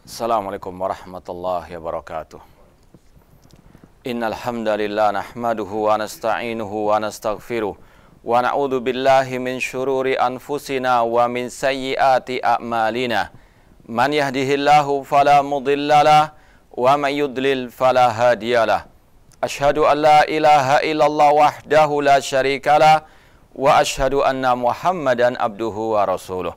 Assalamualaikum warahmatullahi wabarakatuh. Innal hamdalillah nahmaduhu wa nasta'inuhu wa nastaghfiruh wa na'udzu billahi min shururi anfusina wa min sayyiati a'malina. Man yahdihillahu fala mudilla wa man yudlil fala hadiyalah. Ashhadu an la ilaha illallah la syarikalah wa ashhadu anna Muhammadan abduhu wa rasuluh.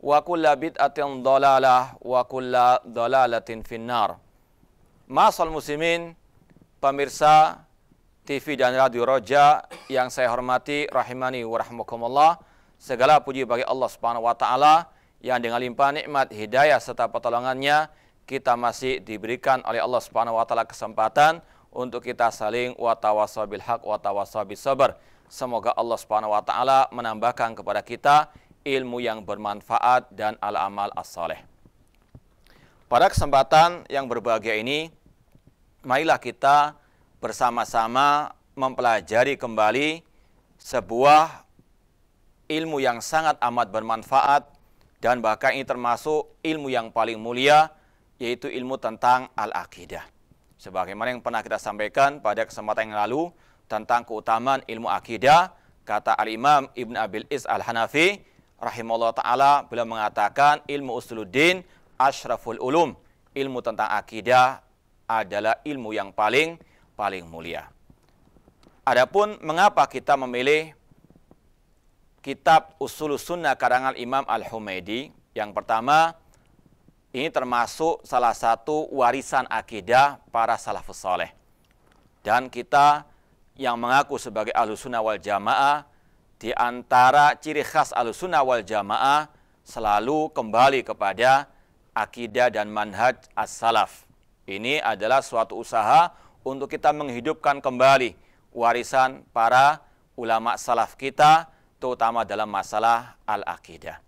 wa kulla bid'atin dalalah wa kulla dalalatin finnar. Masal muslimin, pemirsa TV dan Radio Roja yang saya hormati rahimani wa rahmakumullah. Segala puji bagi Allah Subhanahu wa taala yang dengan limpah nikmat hidayah serta pertolongannya kita masih diberikan oleh Allah Subhanahu wa taala kesempatan untuk kita saling watawasabil haq watawasabil sabar. Semoga Allah Subhanahu wa taala menambahkan kepada kita ilmu yang bermanfaat dan al-amal as-saleh. Pada kesempatan yang berbahagia ini, marilah kita bersama-sama mempelajari kembali sebuah ilmu yang sangat amat bermanfaat dan bahkan ini termasuk ilmu yang paling mulia yaitu ilmu tentang al-aqidah. Sebagaimana yang pernah kita sampaikan pada kesempatan yang lalu tentang keutamaan ilmu akidah, kata Al-Imam Ibn Abil Is Al-Hanafi, rahimahullah taala beliau mengatakan ilmu usuluddin ashraful ulum. Ilmu tentang akidah adalah ilmu yang paling paling mulia. Adapun mengapa kita memilih kitab Usul Sunnah karangan Imam Al-Humaidi? Yang pertama, ini termasuk salah satu warisan akidah para salafus soleh. Dan kita yang mengaku sebagai ahlu sunnah wal jamaah di antara ciri khas Ahlussunnah wal Jamaah selalu kembali kepada akidah dan manhaj as-salaf. Ini adalah suatu usaha untuk kita menghidupkan kembali warisan para ulama salaf kita terutama dalam masalah al-akidah.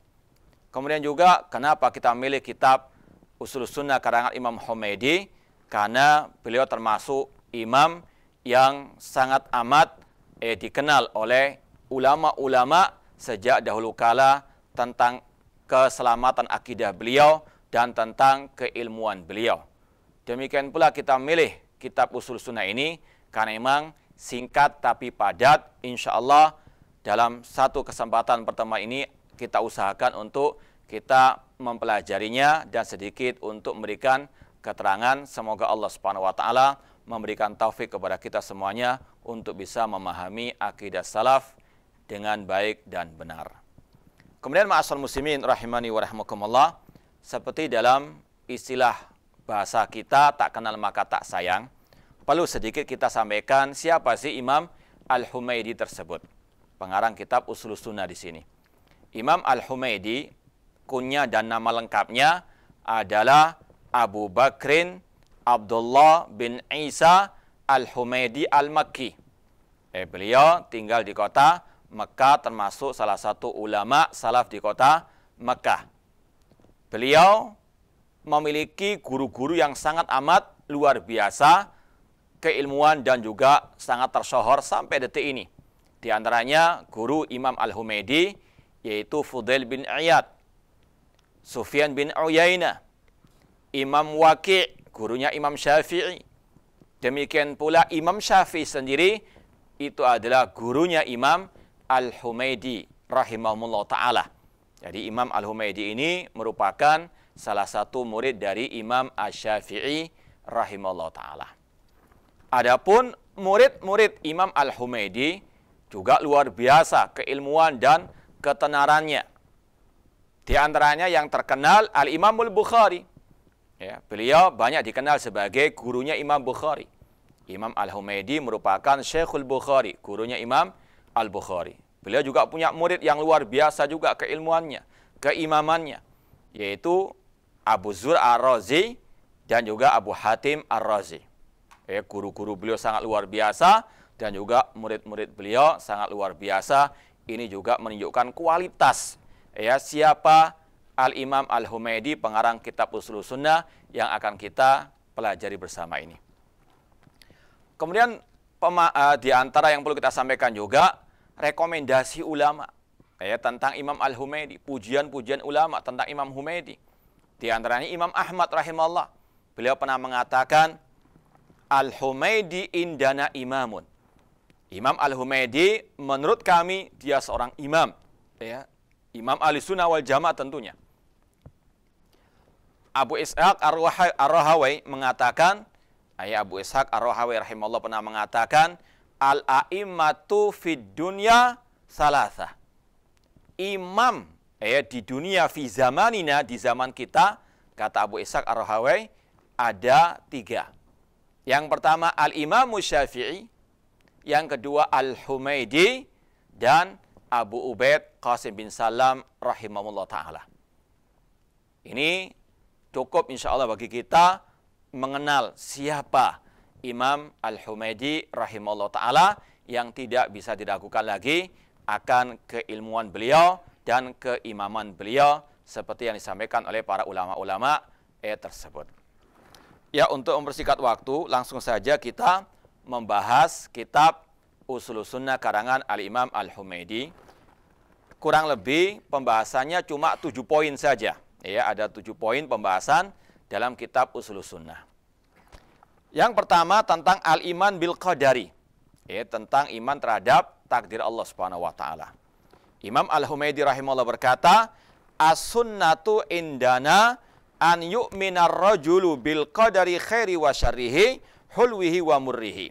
Kemudian juga kenapa kita milih kitab Usul Sunnah karangan Imam Khomeidi karena beliau termasuk imam yang sangat amat eh, dikenal oleh ulama-ulama sejak dahulu kala tentang keselamatan akidah beliau dan tentang keilmuan beliau. Demikian pula kita milih kitab usul sunnah ini karena memang singkat tapi padat insya Allah dalam satu kesempatan pertama ini kita usahakan untuk kita mempelajarinya dan sedikit untuk memberikan keterangan semoga Allah Subhanahu wa taala memberikan taufik kepada kita semuanya untuk bisa memahami akidah salaf dengan baik dan benar. Kemudian ma'asal muslimin rahimani wa rahmukumullah, seperti dalam istilah bahasa kita tak kenal maka tak sayang perlu sedikit kita sampaikan siapa sih Imam Al-Humaidi tersebut pengarang kitab Usul Sunnah di sini Imam Al-Humaidi kunya dan nama lengkapnya adalah Abu Bakrin Abdullah bin Isa Al-Humaidi Al-Makki eh, beliau tinggal di kota Mekah termasuk salah satu ulama salaf di kota Mekah. Beliau memiliki guru-guru yang sangat amat luar biasa, keilmuan dan juga sangat tersohor sampai detik ini. Di antaranya guru Imam al humaidi yaitu Fudail bin Iyad, Sufyan bin Uyainah, Imam Waqi, gurunya Imam Syafi'i. Demikian pula Imam Syafi'i sendiri itu adalah gurunya Imam Al-Humaidi rahimahumullah ta'ala. Jadi Imam Al-Humaidi ini merupakan salah satu murid dari Imam ash syafii rahimahullah ta'ala. Adapun murid-murid Imam Al-Humaidi juga luar biasa keilmuan dan ketenarannya. Di antaranya yang terkenal Al-Imamul Bukhari. Ya, beliau banyak dikenal sebagai gurunya Imam Bukhari. Imam Al-Humaidi merupakan Syekhul Bukhari, gurunya Imam Al-Bukhari. Beliau juga punya murid yang luar biasa juga keilmuannya, keimamannya, yaitu Abu Zur Ar-Razi dan juga Abu Hatim Ar-Razi. Eh, guru-guru beliau sangat luar biasa dan juga murid-murid beliau sangat luar biasa. Ini juga menunjukkan kualitas ya siapa Al-Imam Al-Humaidi pengarang kitab Usul Sunnah yang akan kita pelajari bersama ini. Kemudian eh, di antara yang perlu kita sampaikan juga rekomendasi ulama ya tentang Imam Al-Humaidi, pujian-pujian ulama tentang Imam Humaidi. Di antaranya Imam Ahmad rahimahullah. Beliau pernah mengatakan Al-Humaidi indana imamun. Imam Al-Humaidi menurut kami dia seorang imam ya. Imam Ahli Sunnah wal Jamaah tentunya. Abu Ishaq Ar-Rahawai mengatakan, ayah Abu Ishaq Ar-Rahawai rahimahullah pernah mengatakan, al-a'immatu fid dunya salasa Imam ya di dunia fi zamanina di zaman kita kata Abu Ishaq Ar-Rahawai ada tiga. Yang pertama al-Imam Syafi'i, yang kedua al-Humaidi dan Abu Ubaid Qasim bin Salam rahimahullah taala. Ini cukup insya Allah bagi kita mengenal siapa Imam Al-Humaidi rahimahullah ta'ala yang tidak bisa diragukan lagi akan keilmuan beliau dan keimaman beliau seperti yang disampaikan oleh para ulama-ulama eh, tersebut. Ya untuk mempersingkat waktu langsung saja kita membahas kitab Usul Sunnah karangan Al-Imam Al-Humaidi. Kurang lebih pembahasannya cuma tujuh poin saja. Ya, ada tujuh poin pembahasan dalam kitab Usul Sunnah. Yang pertama tentang al-iman bil qadari. Ya, tentang iman terhadap takdir Allah Subhanahu wa taala. Imam Al-Humaidi rahimahullah berkata, "As-sunnatu indana an ar rajulu bil qadari khairi wa syarrihi hulwihi wa murrihi."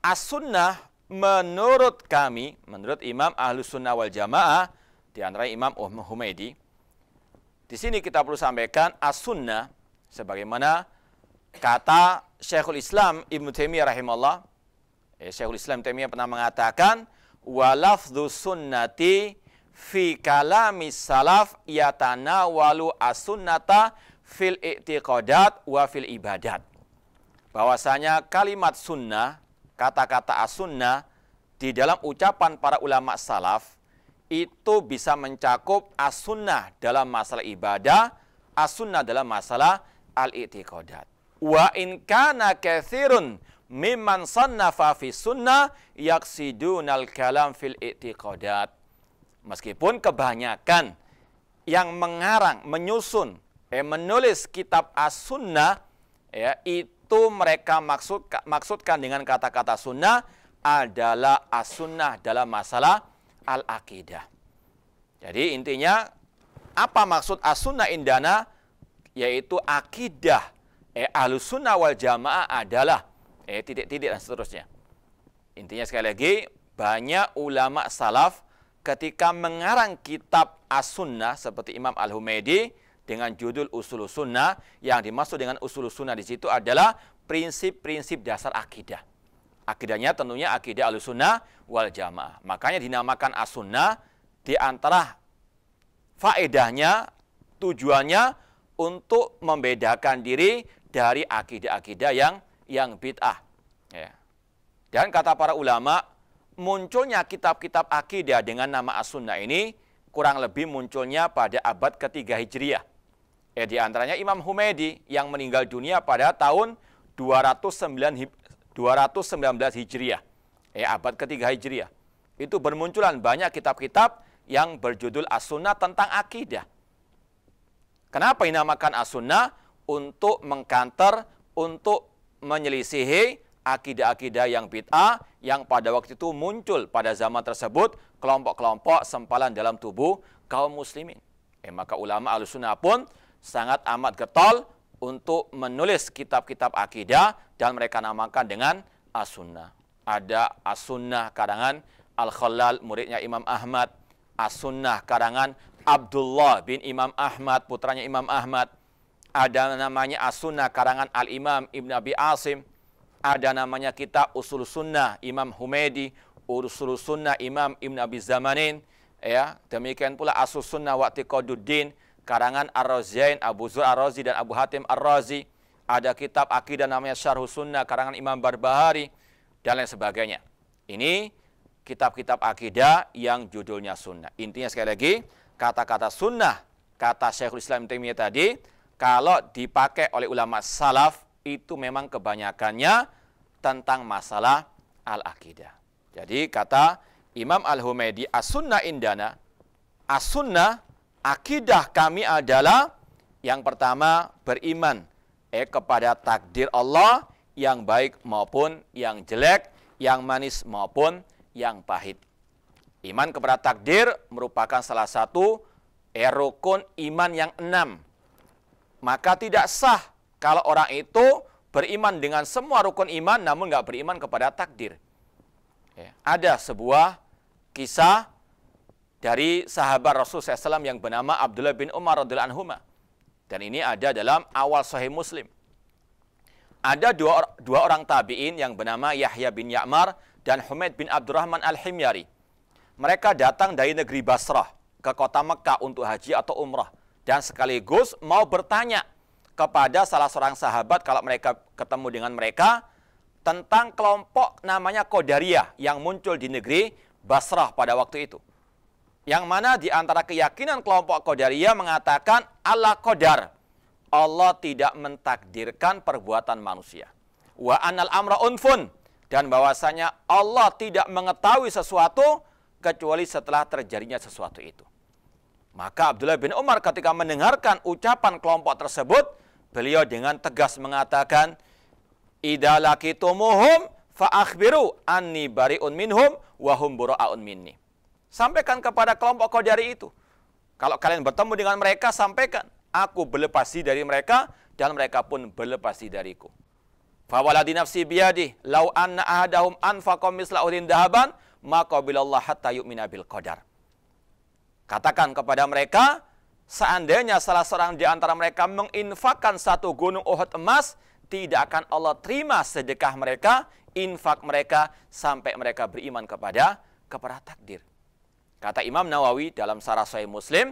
As-sunnah menurut kami, menurut Imam Ahlu Sunnah wal Jamaah, di antara Imam Humaidi, di sini kita perlu sampaikan as-sunnah sebagaimana Kata Syekhul Islam Ibn Taimiyah rahimahullah, eh, Syekhul Islam Taimiyah pernah mengatakan, walafdu sunnati fi kalami salaf yatana walu asunnata fil i'tiqadat wa fil ibadat. Bahwasanya kalimat sunnah, kata-kata asunnah di dalam ucapan para ulama salaf itu bisa mencakup asunnah dalam masalah ibadah, asunnah dalam masalah al-i'tiqadat. Wa in kana katsirun mimman sannafa fi sunnah yaksidunal kalam fil i'tiqadat. Meskipun kebanyakan yang mengarang, menyusun, eh, menulis kitab as-sunnah ya, itu mereka maksud, maksudkan dengan kata-kata sunnah adalah as-sunnah dalam masalah al-aqidah. Jadi intinya apa maksud as-sunnah indana? Yaitu akidah eh, ahlu sunnah wal jamaah adalah eh, titik-titik dan seterusnya. Intinya sekali lagi, banyak ulama salaf ketika mengarang kitab as-sunnah seperti Imam Al-Humaydi dengan judul usul sunnah, yang dimaksud dengan usul sunnah di situ adalah prinsip-prinsip dasar akidah. Akidahnya tentunya akidah ahlu sunnah wal jamaah. Makanya dinamakan as-sunnah di antara faedahnya, tujuannya untuk membedakan diri dari akidah-akidah yang yang bid'ah. Ya. Dan kata para ulama, munculnya kitab-kitab akidah dengan nama as-sunnah ini kurang lebih munculnya pada abad ketiga Hijriah. Ya, di antaranya Imam Humedi yang meninggal dunia pada tahun 209, 219 Hijriah. Ya, abad ketiga Hijriah. Itu bermunculan banyak kitab-kitab yang berjudul As-Sunnah tentang akidah. Kenapa dinamakan As-Sunnah? untuk mengkanter, untuk menyelisihi akidah-akidah yang bid'ah yang pada waktu itu muncul pada zaman tersebut kelompok-kelompok sempalan dalam tubuh kaum muslimin. Eh, maka ulama al-sunnah pun sangat amat getol untuk menulis kitab-kitab akidah dan mereka namakan dengan as-sunnah. Ada as-sunnah karangan Al-Khalal muridnya Imam Ahmad, as-sunnah karangan Abdullah bin Imam Ahmad putranya Imam Ahmad, ada namanya As-Sunnah karangan Al-Imam Ibn Abi Asim, ada namanya kita Usul Sunnah Imam Humedi, Usul Sunnah Imam Ibn Abi Zamanin, ya, demikian pula Asul Sunnah Wakti Qaduddin, karangan Ar-Raziain, Abu Zul Ar-Razi dan Abu Hatim Ar-Razi, ada kitab akidah namanya Syarh Sunnah karangan Imam Barbahari dan lain sebagainya. Ini kitab-kitab akidah yang judulnya sunnah. Intinya sekali lagi, kata-kata sunnah, kata Syekhul Islam Taimiyah tadi, kalau dipakai oleh ulama salaf itu memang kebanyakannya tentang masalah al-akidah. Jadi kata Imam Al-Humaydi, as-sunnah indana, as-sunnah akidah kami adalah yang pertama beriman eh, kepada takdir Allah yang baik maupun yang jelek, yang manis maupun yang pahit. Iman kepada takdir merupakan salah satu erokon eh, iman yang enam maka tidak sah kalau orang itu beriman dengan semua rukun iman namun nggak beriman kepada takdir. Ya, ada sebuah kisah dari sahabat Rasul SAW yang bernama Abdullah bin Umar radhiyallahu anhu. Dan ini ada dalam awal Sahih Muslim. Ada dua, dua orang tabi'in yang bernama Yahya bin Ya'mar dan Humaid bin Abdurrahman al-Himyari. Mereka datang dari negeri Basrah ke kota Mekah untuk haji atau umrah dan sekaligus mau bertanya kepada salah seorang sahabat kalau mereka ketemu dengan mereka tentang kelompok namanya Qadariyah yang muncul di negeri Basrah pada waktu itu. Yang mana di antara keyakinan kelompok Qadariyah mengatakan Allah Qadar. Allah tidak mentakdirkan perbuatan manusia. Wa anal amra unfun. Dan bahwasanya Allah tidak mengetahui sesuatu kecuali setelah terjadinya sesuatu itu. Maka Abdullah bin Umar ketika mendengarkan ucapan kelompok tersebut, beliau dengan tegas mengatakan, "Idza laqitumuhum fa'akhbiru anni bari'un minhum wa hum bura'un minni." Sampaikan kepada kelompok Qadari itu. Kalau kalian bertemu dengan mereka, sampaikan, aku berlepasi dari mereka dan mereka pun berlepasi dariku. Fawaladi nafsi biadi lau anna ahadahum anfaqam misla urin dahaban maka hatta yu'mina bil qadar. Katakan kepada mereka, seandainya salah seorang di antara mereka menginfakkan satu gunung Uhud emas, tidak akan Allah terima sedekah mereka, infak mereka, sampai mereka beriman kepada kepada takdir. Kata Imam Nawawi dalam Sarah Sahih Muslim,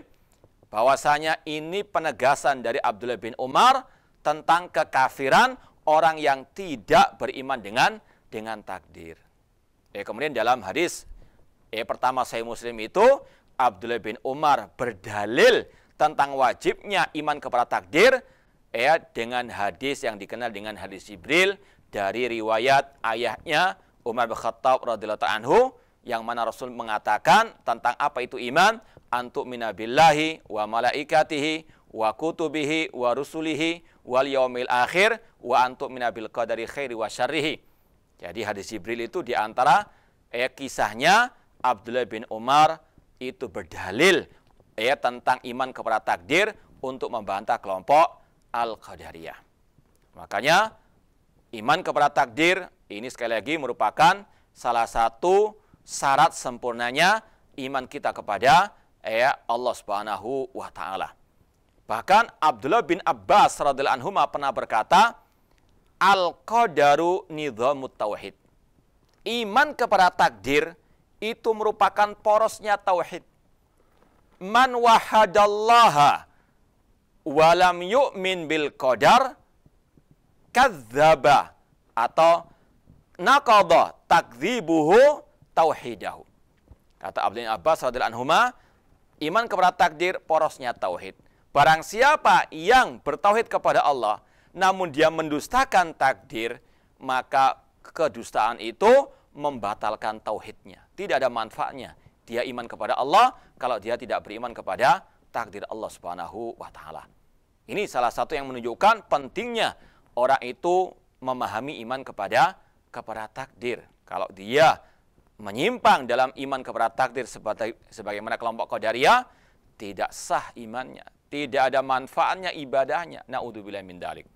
bahwasanya ini penegasan dari Abdullah bin Umar tentang kekafiran orang yang tidak beriman dengan dengan takdir. Eh, kemudian dalam hadis eh, pertama Sahih Muslim itu Abdullah bin Umar berdalil tentang wajibnya iman kepada takdir ya dengan hadis yang dikenal dengan hadis Jibril dari riwayat ayahnya Umar bin Khattab radhiyallahu anhu yang mana Rasul mengatakan tentang apa itu iman antuk minabillahi wa malaikatihi wa kutubihi wa rusulihi wal yaumil akhir wa antuk minabil qadari khairi wa syarrihi. Jadi hadis Jibril itu diantara ya, kisahnya Abdullah bin Umar itu berdalil ya tentang iman kepada takdir untuk membantah kelompok Al-Qadariyah. Makanya iman kepada takdir ini sekali lagi merupakan salah satu syarat sempurnanya iman kita kepada ya Allah Subhanahu wa taala. Bahkan Abdullah bin Abbas radhiyallahu anhu pernah berkata, "Al-qadaru nizamut tauhid." Iman kepada takdir itu merupakan porosnya tauhid. Man wahadallaha walam yu'min bil qadar kadzaba atau naqadha takdzibuhu tauhidahu. Kata Abdul Abbas radhiyallahu anhuma, iman kepada takdir porosnya tauhid. Barang siapa yang bertauhid kepada Allah namun dia mendustakan takdir, maka kedustaan itu membatalkan tauhidnya. Tidak ada manfaatnya. Dia iman kepada Allah kalau dia tidak beriman kepada takdir Allah Subhanahu wa taala. Ini salah satu yang menunjukkan pentingnya orang itu memahami iman kepada kepada takdir. Kalau dia menyimpang dalam iman kepada takdir sebagai sebagaimana kelompok Qadariyah, tidak sah imannya, tidak ada manfaatnya ibadahnya. Nauzubillahi min dalik.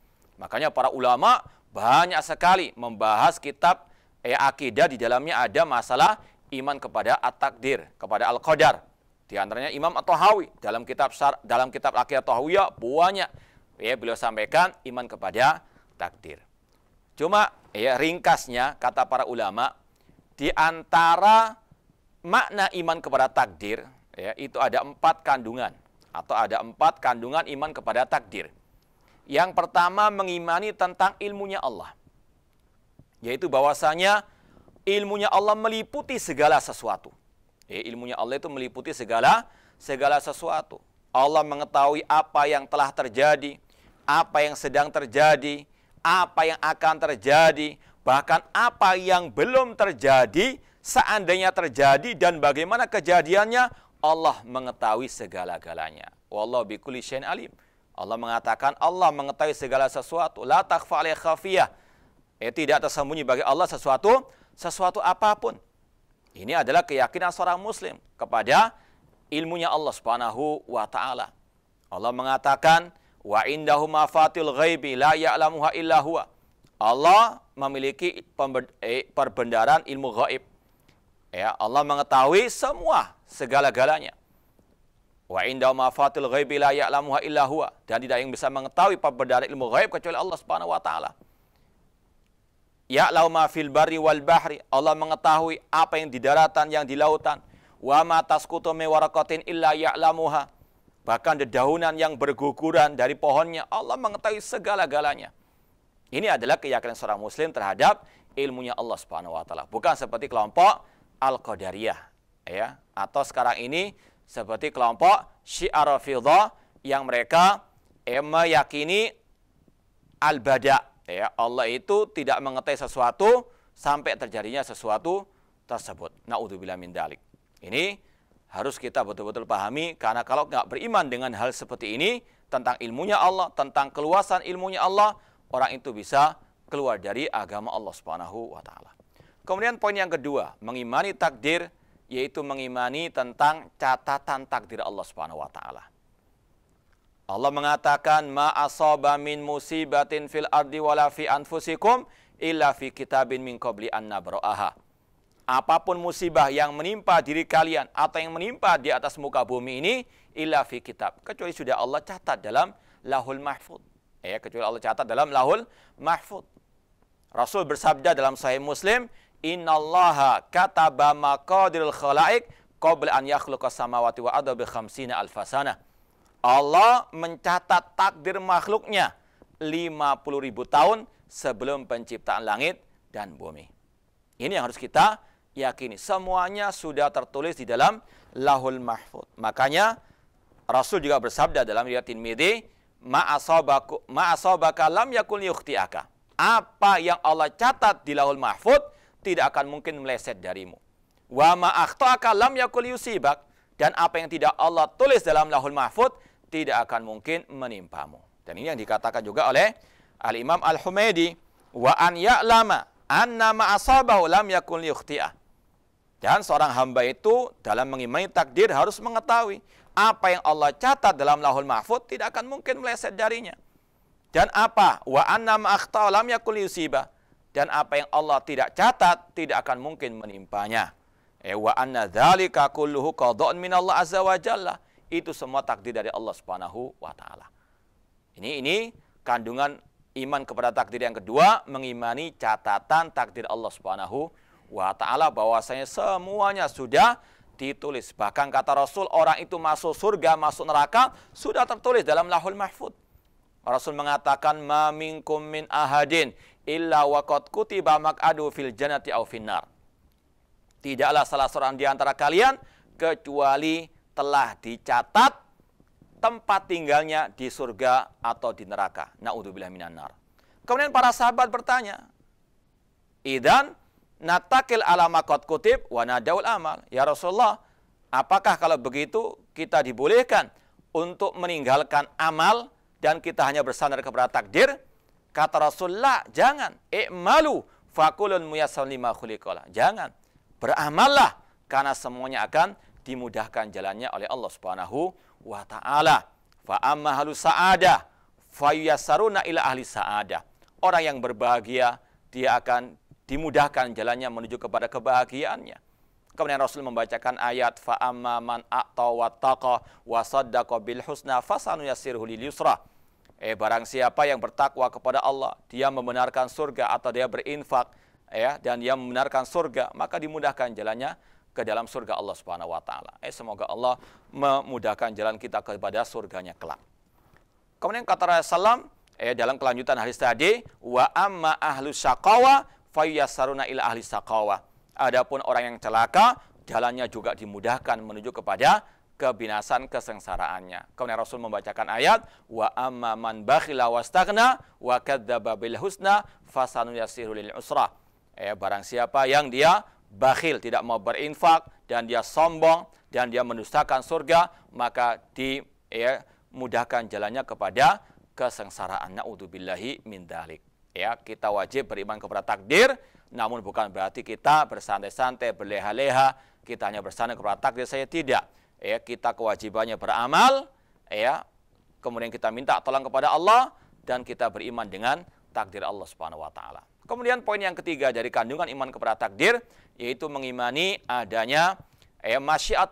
Makanya para ulama banyak sekali membahas kitab ya akidah di dalamnya ada masalah iman kepada at-takdir, kepada al-qadar. Di antaranya Imam atau Hawi dalam kitab Syar, dalam kitab atau Tahawiyah banyak ya beliau sampaikan iman kepada takdir. Cuma ya ringkasnya kata para ulama di antara makna iman kepada takdir ya itu ada empat kandungan atau ada empat kandungan iman kepada takdir. Yang pertama mengimani tentang ilmunya Allah. Yaitu bahwasanya ilmunya Allah meliputi segala sesuatu. Ya, ilmunya Allah itu meliputi segala segala sesuatu. Allah mengetahui apa yang telah terjadi, apa yang sedang terjadi, apa yang akan terjadi, bahkan apa yang belum terjadi, seandainya terjadi dan bagaimana kejadiannya, Allah mengetahui segala-galanya. Wallahu bikulli syai'in alim. Allah mengatakan Allah mengetahui segala sesuatu. La takhfa khafiyah eh, tidak tersembunyi bagi Allah sesuatu sesuatu apapun. Ini adalah keyakinan seorang muslim kepada ilmunya Allah Subhanahu wa taala. Allah mengatakan wa indahu mafatil ghaibi la ya'lamuha illa huwa. Allah memiliki eh, perbendaran ilmu gaib. Ya, Allah mengetahui semua segala-galanya. Wa indahu mafatil ghaibi la ya'lamuha illa huwa. Dan tidak yang bisa mengetahui perbendaran ilmu gaib kecuali Allah Subhanahu wa taala. Ya lauma fil bari wal bahri. Allah mengetahui apa yang di daratan, yang di lautan. Wa ma taskutu warqatin illa ya'lamuha. Bahkan dedaunan yang berguguran dari pohonnya. Allah mengetahui segala-galanya. Ini adalah keyakinan seorang muslim terhadap ilmunya Allah Subhanahu wa taala. Bukan seperti kelompok Al-Qadariyah ya, atau sekarang ini seperti kelompok Syiah Rafidhah yang mereka ya, meyakini al-bada Ya, Allah itu tidak mengetahui sesuatu sampai terjadinya sesuatu tersebut. Naudzubillah min dalik. Ini harus kita betul-betul pahami karena kalau nggak beriman dengan hal seperti ini tentang ilmunya Allah, tentang keluasan ilmunya Allah, orang itu bisa keluar dari agama Allah Subhanahu wa taala. Kemudian poin yang kedua, mengimani takdir yaitu mengimani tentang catatan takdir Allah Subhanahu wa taala. Allah mengatakan ma asaba min musibatin fil ardi wala fi anfusikum illa fi kitabin min qabli an nabra'aha. Apapun musibah yang menimpa diri kalian atau yang menimpa di atas muka bumi ini illa fi kitab. Kecuali sudah Allah catat dalam lahul mahfud. Ya, kecuali Allah catat dalam lahul mahfud. Rasul bersabda dalam sahih Muslim, "Innallaha kataba maqadirul khalaik qabla an yakhluqas samawati wa arda bi khamsina alfasana." Allah mencatat takdir makhluknya 50 ribu tahun sebelum penciptaan langit dan bumi. Ini yang harus kita yakini. Semuanya sudah tertulis di dalam lahul mahfud. Makanya Rasul juga bersabda dalam riwayat Tirmidzi, "Ma'asabaku ma lam yakul yukhti'aka." Apa yang Allah catat di lahul mahfud tidak akan mungkin meleset darimu. Wa ma'akhta'aka lam yakul yusibak. Dan apa yang tidak Allah tulis dalam lahul mahfud tidak akan mungkin menimpamu. Dan ini yang dikatakan juga oleh Al-Imam Al-Humaydi. Wa an ya'lama anna asabahu lam yakun liyukhti'ah. Dan seorang hamba itu dalam mengimani takdir harus mengetahui apa yang Allah catat dalam lahul mahfud tidak akan mungkin meleset darinya. Dan apa? Wa anna ma'akhta'a lam yakun liyusiba. Dan apa yang Allah tidak catat tidak akan mungkin menimpanya. Eh, wa anna dzalika kulluhu qada'un min Allah azza wa jalla itu semua takdir dari Allah Subhanahu wa taala. Ini ini kandungan iman kepada takdir yang kedua mengimani catatan takdir Allah Subhanahu wa taala bahwasanya semuanya sudah ditulis. Bahkan kata Rasul orang itu masuk surga, masuk neraka sudah tertulis dalam Lahul Mahfud. Rasul mengatakan ma minkum min ahadin illa waqad kutiba maq'adu fil jannati aw finnar. Tidaklah salah seorang di antara kalian kecuali telah dicatat tempat tinggalnya di surga atau di neraka. Na'udzubillah minan Kemudian para sahabat bertanya, "Idan natakil alamakot kutib wa nadaul amal." Ya Rasulullah, apakah kalau begitu kita dibolehkan untuk meninggalkan amal dan kita hanya bersandar kepada takdir? Kata Rasulullah, "Jangan. malu fakulun muyassar lima khuliqala." Jangan. Beramallah karena semuanya akan dimudahkan jalannya oleh Allah Subhanahu wa taala. Fa amma halu saada fayasaruna ila ahli saada Orang yang berbahagia dia akan dimudahkan jalannya menuju kepada kebahagiaannya. Kemudian Rasul membacakan ayat fa amma man a'ta wa saddaqa bil husna fasanuyasirhu lil yusra. Eh barang siapa yang bertakwa kepada Allah, dia membenarkan surga atau dia berinfak ya dan dia membenarkan surga, maka dimudahkan jalannya ke dalam surga Allah Subhanahu wa taala. Eh semoga Allah memudahkan jalan kita kepada surganya kelak. Kemudian kata Rasulullah eh dalam kelanjutan hadis tadi wa amma ahlus syaqawa fayasaruna ila ahli syaqawa. Adapun orang yang celaka jalannya juga dimudahkan menuju kepada kebinasan kesengsaraannya. Kemudian Rasul membacakan ayat wa amma man bakhila wastagna wa kadzdzaba bil husna fasanuyassiru lil usra. Eh barang siapa yang dia bakhil, tidak mau berinfak, dan dia sombong, dan dia mendustakan surga, maka dimudahkan ya, jalannya kepada kesengsaraan. Na'udzubillahi min dalik. Ya, kita wajib beriman kepada takdir, namun bukan berarti kita bersantai-santai, berleha-leha, kita hanya bersantai kepada takdir saya tidak. Ya, kita kewajibannya beramal, ya, kemudian kita minta tolong kepada Allah dan kita beriman dengan takdir Allah Subhanahu wa taala. Kemudian poin yang ketiga dari kandungan iman kepada takdir yaitu mengimani adanya ya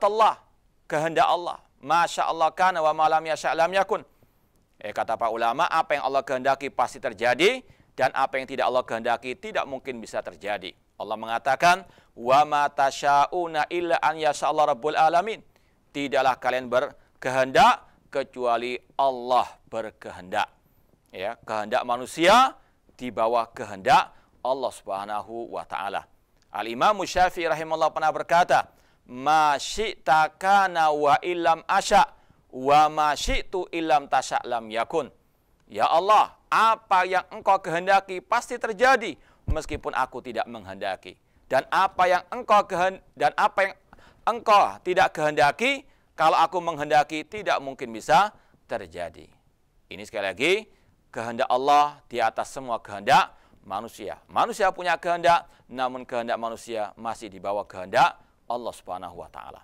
allah kehendak Allah. Masya Allah kana wa malam ya sya'lam yakun. Eh, kata pak ulama, apa yang Allah kehendaki pasti terjadi dan apa yang tidak Allah kehendaki tidak mungkin bisa terjadi. Allah mengatakan, "Wa ma tasyauna illa an yasha'allahu rabbul alamin." Tidaklah kalian berkehendak kecuali Allah berkehendak. Ya, kehendak manusia di bawah kehendak Allah Subhanahu wa taala. Al Imam Syafi'i rahimahullah pernah berkata, "Ma syi'ta kana wa illam asya wa ma syi'tu illam tasya lam yakun." Ya Allah, apa yang engkau kehendaki pasti terjadi meskipun aku tidak menghendaki. Dan apa yang engkau dan apa yang engkau tidak kehendaki, kalau aku menghendaki tidak mungkin bisa terjadi. Ini sekali lagi kehendak Allah di atas semua kehendak manusia. Manusia punya kehendak, namun kehendak manusia masih di bawah kehendak Allah Subhanahu wa taala.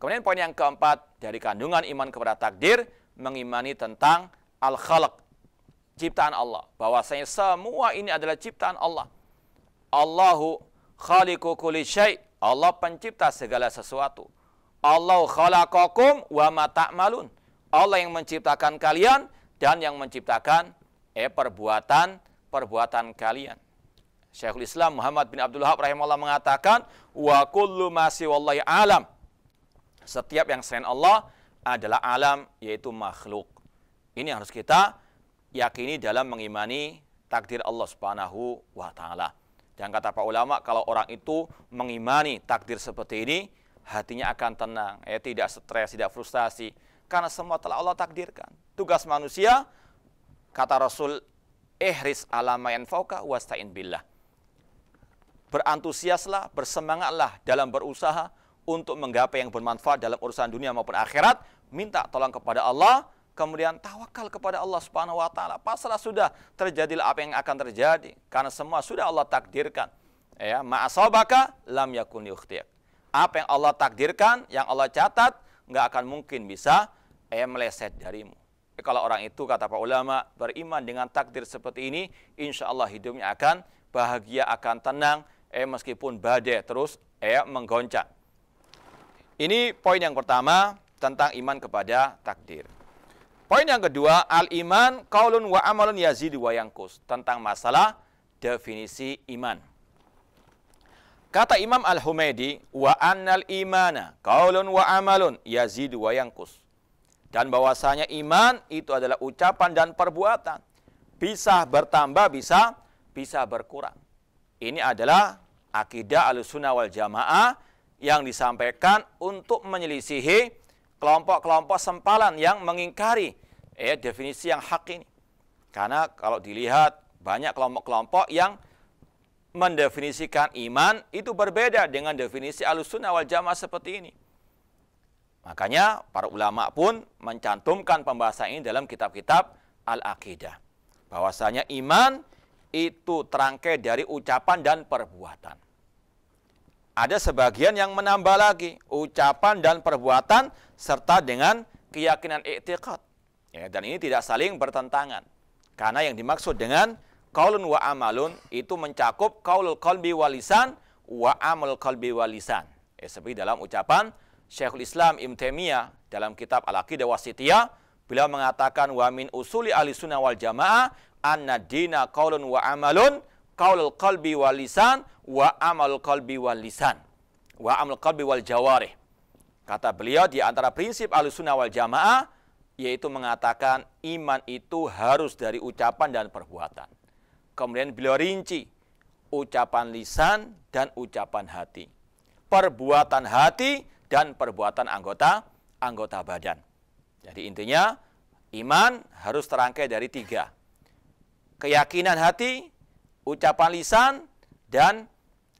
Kemudian poin yang keempat dari kandungan iman kepada takdir mengimani tentang al-khalq ciptaan Allah bahwasanya semua ini adalah ciptaan Allah. Allahu khaliqu kulli syai. Allah pencipta segala sesuatu. Allahu khalaqakum wa ma ta'malun. Allah yang menciptakan kalian dan yang menciptakan eh perbuatan perbuatan kalian. Syekhul Islam Muhammad bin Abdul Wahab rahimahullah mengatakan wa kullu ma siwallahi alam. Setiap yang selain Allah adalah alam yaitu makhluk. Ini harus kita yakini dalam mengimani takdir Allah Subhanahu wa taala. Dan kata para ulama kalau orang itu mengimani takdir seperti ini hatinya akan tenang, ya tidak stres, tidak frustasi karena semua telah Allah takdirkan. Tugas manusia Kata Rasul, ihris alamayan fauka wasta'in billah. Berantusiaslah, bersemangatlah dalam berusaha untuk menggapai yang bermanfaat dalam urusan dunia maupun akhirat. Minta tolong kepada Allah, kemudian tawakal kepada Allah Subhanahu wa taala. Pasrah sudah terjadilah apa yang akan terjadi karena semua sudah Allah takdirkan. Ya, Ma'asobaka lam yakun yukhtiak. Apa yang Allah takdirkan, yang Allah catat nggak akan mungkin bisa eh, meleset darimu kalau orang itu kata pak ulama beriman dengan takdir seperti ini, insya Allah hidupnya akan bahagia, akan tenang, eh meskipun badai terus eh menggoncang. Ini poin yang pertama tentang iman kepada takdir. Poin yang kedua, al-iman kaulun wa amalun yazid wa wayangkus Tentang masalah definisi iman. Kata Imam Al-Humaydi, wa annal imana kaulun wa amalun yazid wa yangkus dan bahwasanya iman itu adalah ucapan dan perbuatan. Bisa bertambah, bisa bisa berkurang. Ini adalah akidah al-sunnah wal jamaah yang disampaikan untuk menyelisihi kelompok-kelompok sempalan yang mengingkari eh, definisi yang hak ini. Karena kalau dilihat banyak kelompok-kelompok yang mendefinisikan iman itu berbeda dengan definisi al-sunnah wal jamaah seperti ini. Makanya para ulama pun mencantumkan pembahasan ini dalam kitab-kitab Al-Aqidah. Bahwasanya iman itu terangkai dari ucapan dan perbuatan. Ada sebagian yang menambah lagi ucapan dan perbuatan serta dengan keyakinan iktiqat. Ya, dan ini tidak saling bertentangan. Karena yang dimaksud dengan kaulun wa amalun itu mencakup kaulul qalbi walisan wa amal qalbi walisan. Ya, seperti dalam ucapan Syekhul Islam Ibn Taimiyah dalam kitab Al-Aqidah Wasitiyah, beliau mengatakan wa min usuli ahli sunnah wal jamaah anna dina qaulun wa amalun qaulul qalbi wal lisan wa amal qalbi wal lisan wa amal qalbi wal jawarih. Kata beliau di antara prinsip ahli sunnah wal jamaah yaitu mengatakan iman itu harus dari ucapan dan perbuatan. Kemudian beliau rinci ucapan lisan dan ucapan hati. Perbuatan hati dan perbuatan anggota anggota badan. Jadi intinya iman harus terangkai dari tiga. Keyakinan hati, ucapan lisan, dan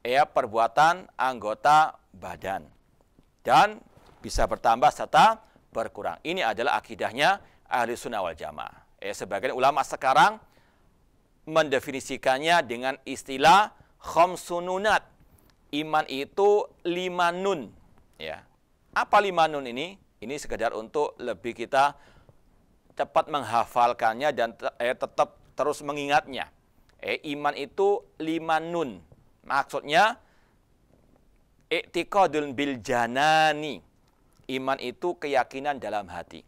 ya perbuatan anggota badan. Dan bisa bertambah serta berkurang. Ini adalah akidahnya ahli sunnah wal jamaah. Ya, sebagian ulama sekarang mendefinisikannya dengan istilah khomsununat. Iman itu lima nun. Ya. Apa lima nun ini? Ini sekedar untuk lebih kita cepat menghafalkannya dan eh, tetap terus mengingatnya. Eh, iman itu lima nun. Maksudnya, Iktikadun bil janani. Iman itu keyakinan dalam hati.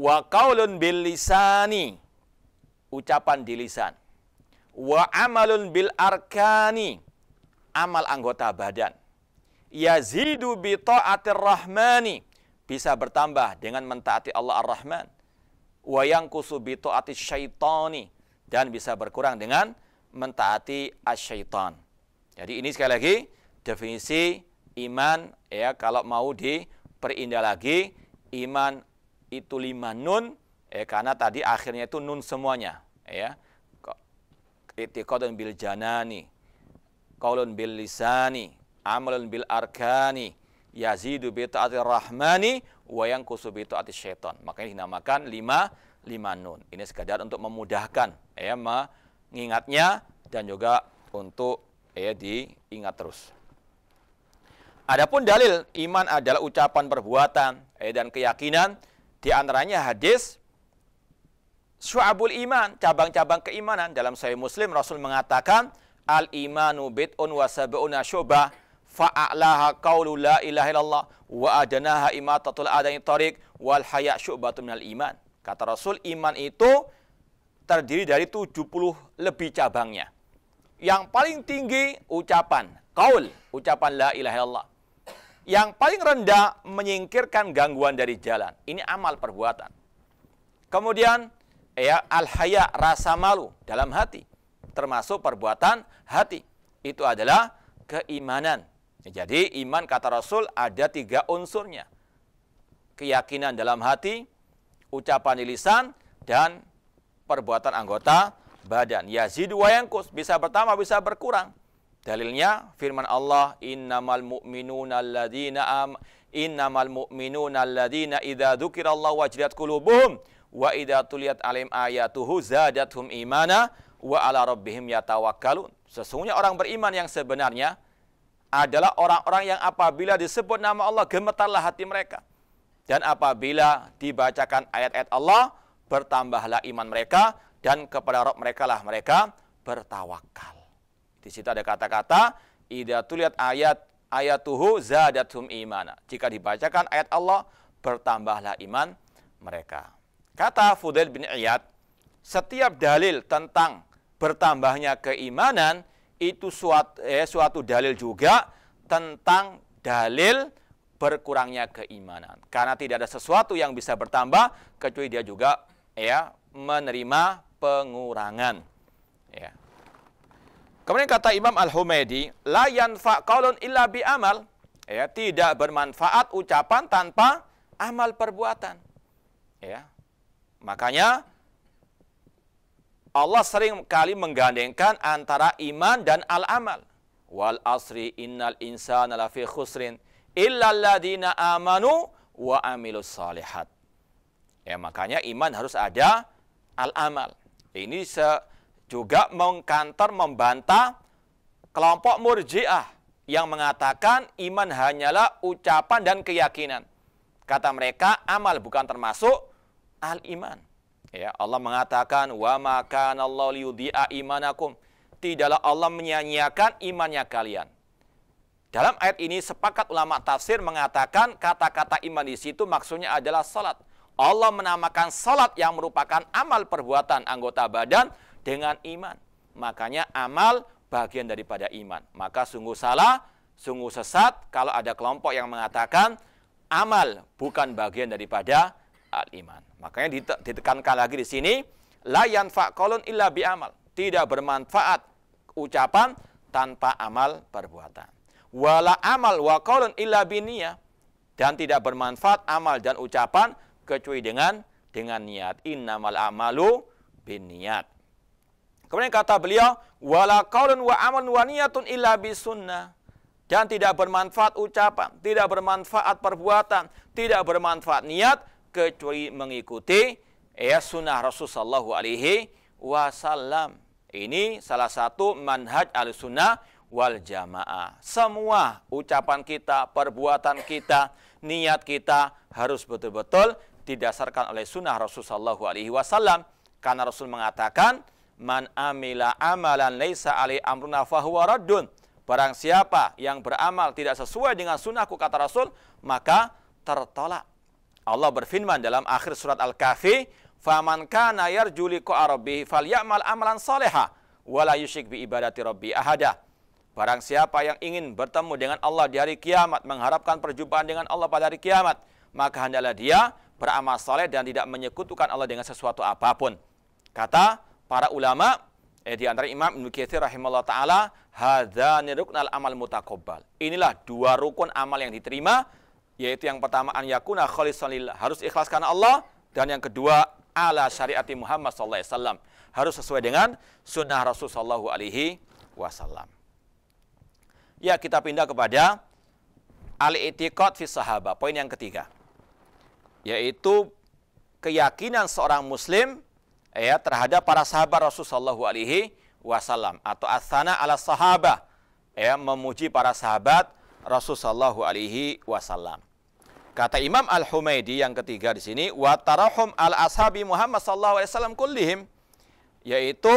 Wa qaulun bil lisani. Ucapan di lisan. Wa amalun bil arkani. Amal anggota badan yazidu bi taatir rahmani bisa bertambah dengan mentaati Allah Ar-Rahman wa yanqusu bi taati syaitani dan bisa berkurang dengan mentaati asyaitan. Jadi ini sekali lagi definisi iman ya kalau mau diperindah lagi iman itu lima nun ya karena tadi akhirnya itu nun semuanya ya. Kritikodun bil janani, qaulun bil lisani, amalan bil arkani yazidu bi ta'ati rahmani wa yanqusu bi ta'ati syaitan. Makanya dinamakan lima lima nun. Ini sekadar untuk memudahkan ya mengingatnya dan juga untuk ya diingat terus. Adapun dalil iman adalah ucapan perbuatan ya, dan keyakinan di antaranya hadis Syu'abul iman, cabang-cabang keimanan dalam Sahih Muslim Rasul mengatakan al imanu bid'un wa sab'una syubah fa'a'laha qawlu la ilaha illallah wa adanaha imatatul adani tariq wal haya syu'batu minal iman. Kata Rasul, iman itu terdiri dari 70 lebih cabangnya. Yang paling tinggi ucapan, kaul, ucapan la ilaha illallah. Yang paling rendah menyingkirkan gangguan dari jalan. Ini amal perbuatan. Kemudian ya al haya rasa malu dalam hati termasuk perbuatan hati. Itu adalah keimanan. Ya, jadi iman kata Rasul ada tiga unsurnya. Keyakinan dalam hati, ucapan di lisan, dan perbuatan anggota badan. Yazidu wa yangkus, bisa bertambah, bisa berkurang. Dalilnya firman Allah, innamal mu'minuna alladhina am innamal mu'minuna alladhina idza dzukirallahu wajilat qulubuhum wa idza tuliyat alim ayatuhu zadatuhum imana wa ala rabbihim yatawakkalun. Sesungguhnya orang beriman yang sebenarnya adalah orang-orang yang apabila disebut nama Allah gemetarlah hati mereka. Dan apabila dibacakan ayat-ayat Allah, bertambahlah iman mereka dan kepada Rob mereka lah mereka bertawakal. Di situ ada kata-kata ida tuliat ayat ayatuhu zadatum imana. Jika dibacakan ayat Allah, bertambahlah iman mereka. Kata Fudail bin Iyad, setiap dalil tentang bertambahnya keimanan itu suatu, eh, suatu dalil juga tentang dalil berkurangnya keimanan. Karena tidak ada sesuatu yang bisa bertambah kecuali dia juga ya menerima pengurangan. Ya. Kemudian kata Imam Al-Humaidi, layan yanfa qaulun illa bi amal. Ya, tidak bermanfaat ucapan tanpa amal perbuatan. Ya. Makanya Allah sering kali menggandengkan antara iman dan al-amal. Wal asri innal insana lafi khusrin illa alladhina amanu wa amilus salihat. Ya, makanya iman harus ada al-amal. Ini juga mengkantor membantah kelompok murjiah yang mengatakan iman hanyalah ucapan dan keyakinan. Kata mereka, amal bukan termasuk al-iman. Ya, Allah mengatakan wa maka Allah imanakum. Tidaklah Allah menyia-nyiakan imannya kalian. Dalam ayat ini sepakat ulama tafsir mengatakan kata-kata iman di situ maksudnya adalah salat. Allah menamakan salat yang merupakan amal perbuatan anggota badan dengan iman. Makanya amal bagian daripada iman. Maka sungguh salah, sungguh sesat kalau ada kelompok yang mengatakan amal bukan bagian daripada al-iman. Makanya ditekankan lagi di sini, layan kolon illa amal Tidak bermanfaat ucapan tanpa amal perbuatan. Wala amal wa kolon illa nia Dan tidak bermanfaat amal dan ucapan kecuali dengan dengan niat. Innamal amalu biniat. Kemudian kata beliau, wala kolon wa amal wa niatun illa sunnah Dan tidak bermanfaat ucapan, tidak bermanfaat perbuatan, tidak bermanfaat niat kecuali mengikuti ya sunnah Rasul Shallallahu Alaihi Wasallam. Ini salah satu manhaj al sunnah wal jamaah. Semua ucapan kita, perbuatan kita, niat kita harus betul-betul didasarkan oleh sunnah Rasul Shallallahu Alaihi Wasallam. Karena Rasul mengatakan, man amila amalan laisa ali amruna fahuwa raddun. Barang siapa yang beramal tidak sesuai dengan sunnahku kata Rasul, maka tertolak. Allah berfirman dalam akhir surat Al-Kahfi, "Faman kana yarju liqa'a rabbih falyamal amalan saleha wa la yusyrik bi ibadati rabbi ahada." Barang siapa yang ingin bertemu dengan Allah di hari kiamat, mengharapkan perjumpaan dengan Allah pada hari kiamat, maka hendaklah dia beramal saleh dan tidak menyekutukan Allah dengan sesuatu apapun. Kata para ulama, eh, di antara Imam Ibnu Katsir rahimahullah taala, hadzani amal mutaqabbal. Inilah dua rukun amal yang diterima yaitu yang pertama an yakuna khalisalil harus ikhlas karena Allah dan yang kedua ala syariati Muhammad sallallahu alaihi wasallam harus sesuai dengan sunnah Rasul sallallahu alaihi wasallam. Ya, kita pindah kepada al-i'tiqad fi sahaba, poin yang ketiga. Yaitu keyakinan seorang muslim ya terhadap para sahabat Rasul sallallahu alaihi wasallam atau asana ala sahaba ya memuji para sahabat Rasul sallallahu alaihi wasallam. Kata Imam Al-Humaidi yang ketiga di sini, wa al-ashabi Muhammad sallallahu alaihi wasallam kullihim yaitu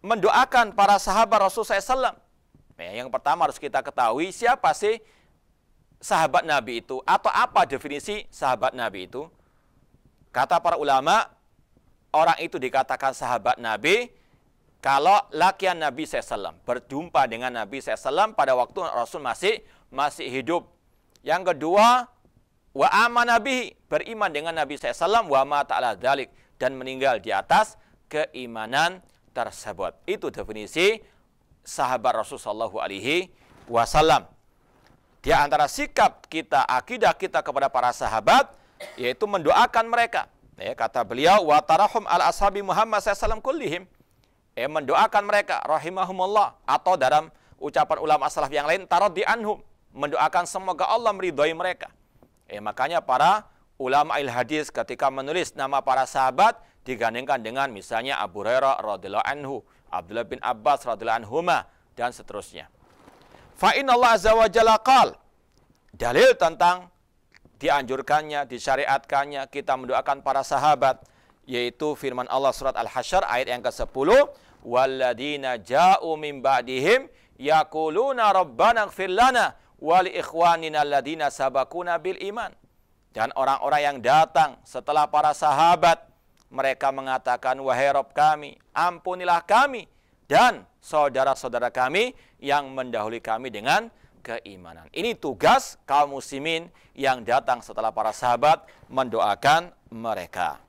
mendoakan para sahabat Rasul SAW. Nah, yang pertama harus kita ketahui siapa sih sahabat Nabi itu atau apa definisi sahabat Nabi itu. Kata para ulama, orang itu dikatakan sahabat Nabi kalau lakian Nabi SAW berjumpa dengan Nabi SAW pada waktu Rasul masih masih hidup. Yang kedua, wa Nabi beriman dengan Nabi SAW wa ma ta'ala dalik dan meninggal di atas keimanan tersebut. Itu definisi sahabat Rasul Shallallahu Alaihi Wasallam. Di antara sikap kita, akidah kita kepada para sahabat, yaitu mendoakan mereka. Ya, kata beliau, wa tarahum al ashabi Muhammad SAW kullihim eh, mendoakan mereka rahimahumullah atau dalam ucapan ulama salaf yang lain tarad di anhum mendoakan semoga Allah meridhoi mereka. Eh, makanya para ulama il hadis ketika menulis nama para sahabat digandengkan dengan misalnya Abu Hurairah radhiyallahu anhu, Abdullah bin Abbas radhiyallahu anhuma dan seterusnya. Fa Allah azza wa jalla qal dalil tentang dianjurkannya, disyariatkannya kita mendoakan para sahabat yaitu firman Allah surat Al-Hasyr ayat yang ke-10 walladzina ja'u min ba'dihim yaquluna rabbana ighfir lana wa li ikhwanina alladzina sabakuna bil iman dan orang-orang yang datang setelah para sahabat mereka mengatakan wahai Rob kami ampunilah kami dan saudara-saudara kami yang mendahului kami dengan keimanan. Ini tugas kaum muslimin yang datang setelah para sahabat mendoakan mereka.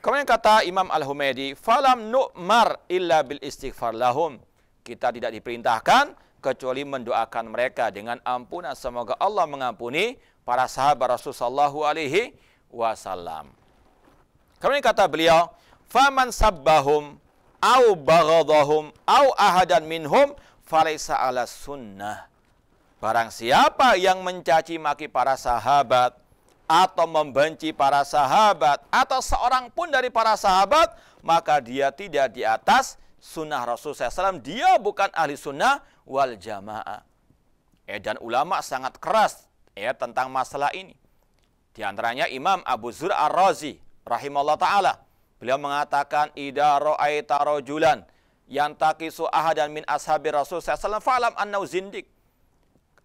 Kemudian kata Imam Al-Humaydi, "Falam nu'mar illa bil istighfar lahum." Kita tidak diperintahkan kecuali mendoakan mereka dengan ampunan semoga Allah mengampuni para sahabat Rasulullah sallallahu alaihi wasallam. Kemudian kata beliau, "Faman sabbahum au baghadahum au ahadan minhum falaysa ala sunnah." Barang siapa yang mencaci maki para sahabat atau membenci para sahabat atau seorang pun dari para sahabat maka dia tidak di atas sunnah Rasul SAW dia bukan ahli sunnah wal jamaah eh, dan ulama sangat keras ya eh, tentang masalah ini di antaranya Imam Abu Zur Ar-Razi rahimahullah taala beliau mengatakan ida ra'aita julan yang takisu ahadan min ashabi Rasul SAW falam annau zindik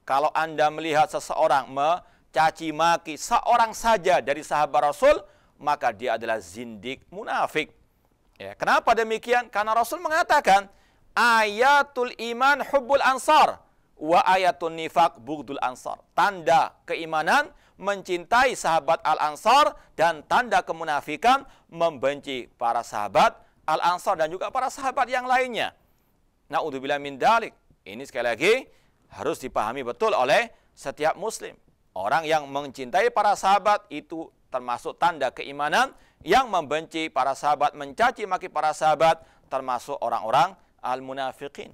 kalau Anda melihat seseorang me caci maki seorang saja dari sahabat Rasul, maka dia adalah zindik munafik. Ya, kenapa demikian? Karena Rasul mengatakan, ayatul iman hubul ansar wa ayatul nifak bugdul ansar. Tanda keimanan mencintai sahabat al-ansar dan tanda kemunafikan membenci para sahabat al-ansar dan juga para sahabat yang lainnya. Nah, untuk min dalik. Ini sekali lagi harus dipahami betul oleh setiap muslim. Orang yang mencintai para sahabat itu termasuk tanda keimanan, yang membenci para sahabat, mencaci maki para sahabat termasuk orang-orang al-munafiqin.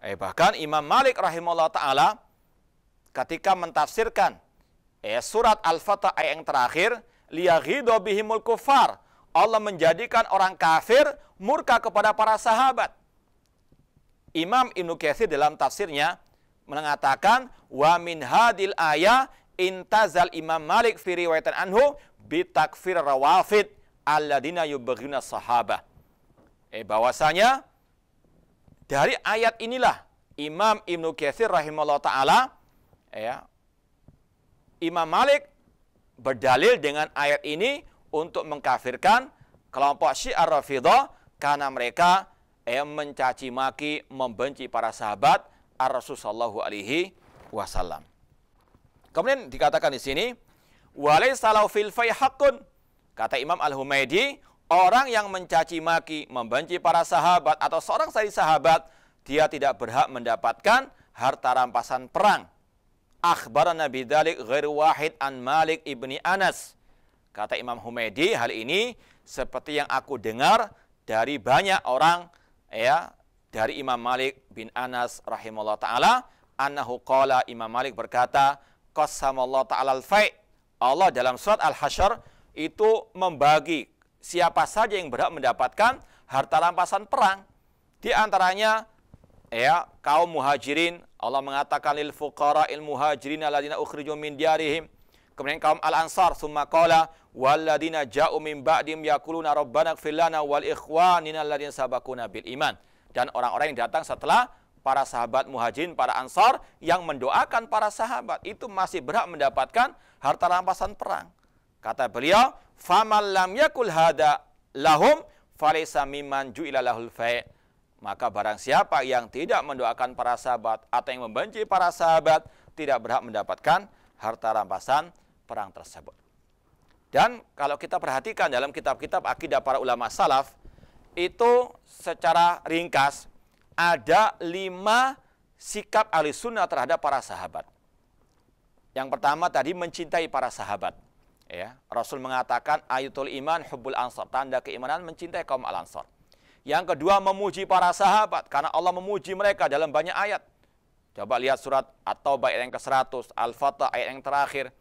Eh, bahkan Imam Malik rahimahullah taala ketika mentafsirkan eh, surat Al-Fatah ayat yang terakhir, liyaghidhu bihimul kufar. Allah menjadikan orang kafir murka kepada para sahabat. Imam Ibnu Katsir dalam tafsirnya mengatakan wa min hadil ayah intazal Imam Malik fi riwayatan anhu bitakfir rawafid alladina yubghina sahabah. Eh bahwasanya dari ayat inilah Imam Ibnu Katsir rahimahullah taala ya Imam Malik berdalil dengan ayat ini untuk mengkafirkan kelompok Syiar Rafidhah karena mereka eh, mencaci maki, membenci para sahabat Ar-Rasul alaihi wasallam. Kemudian dikatakan di sini, "Walaisalau fil haqqun." Kata Imam Al-Humaidi, orang yang mencaci maki, membenci para sahabat atau seorang dari sahabat, dia tidak berhak mendapatkan harta rampasan perang. Nabi Dalik ghair wahid an Malik ibni Anas. Kata Imam Humaidi, hal ini seperti yang aku dengar dari banyak orang ya dari Imam Malik bin Anas rahimahullah taala annahu qala Imam Malik berkata qasamallahu ta'ala al-fai Allah dalam surat Al-Hasyr itu membagi siapa saja yang berhak mendapatkan harta rampasan perang di antaranya ya kaum muhajirin Allah mengatakan lil fuqara il muhajirin alladzina ukhriju min diarihim kemudian kaum al ansar summa qala walladzina ja'u min ba'dim yaquluna rabbana ighfir lana wal ikhwanina alladzina sabaquna bil iman dan orang-orang yang datang setelah para sahabat muhajirin, para ansar yang mendoakan para sahabat itu masih berhak mendapatkan harta rampasan perang. Kata beliau, "Faman lam yakul hada lahum falaysa mimman ju'ila lahul fai'." Maka barang siapa yang tidak mendoakan para sahabat atau yang membenci para sahabat tidak berhak mendapatkan harta rampasan perang tersebut. Dan kalau kita perhatikan dalam kitab-kitab akidah para ulama salaf, itu secara ringkas ada lima sikap ahli sunnah terhadap para sahabat. Yang pertama tadi mencintai para sahabat. Ya, Rasul mengatakan ayatul iman hubbul ansar, tanda keimanan mencintai kaum al-ansar. Yang kedua memuji para sahabat karena Allah memuji mereka dalam banyak ayat. Coba lihat surat atau baik ayat yang ke-100, Al-Fatah ayat yang terakhir.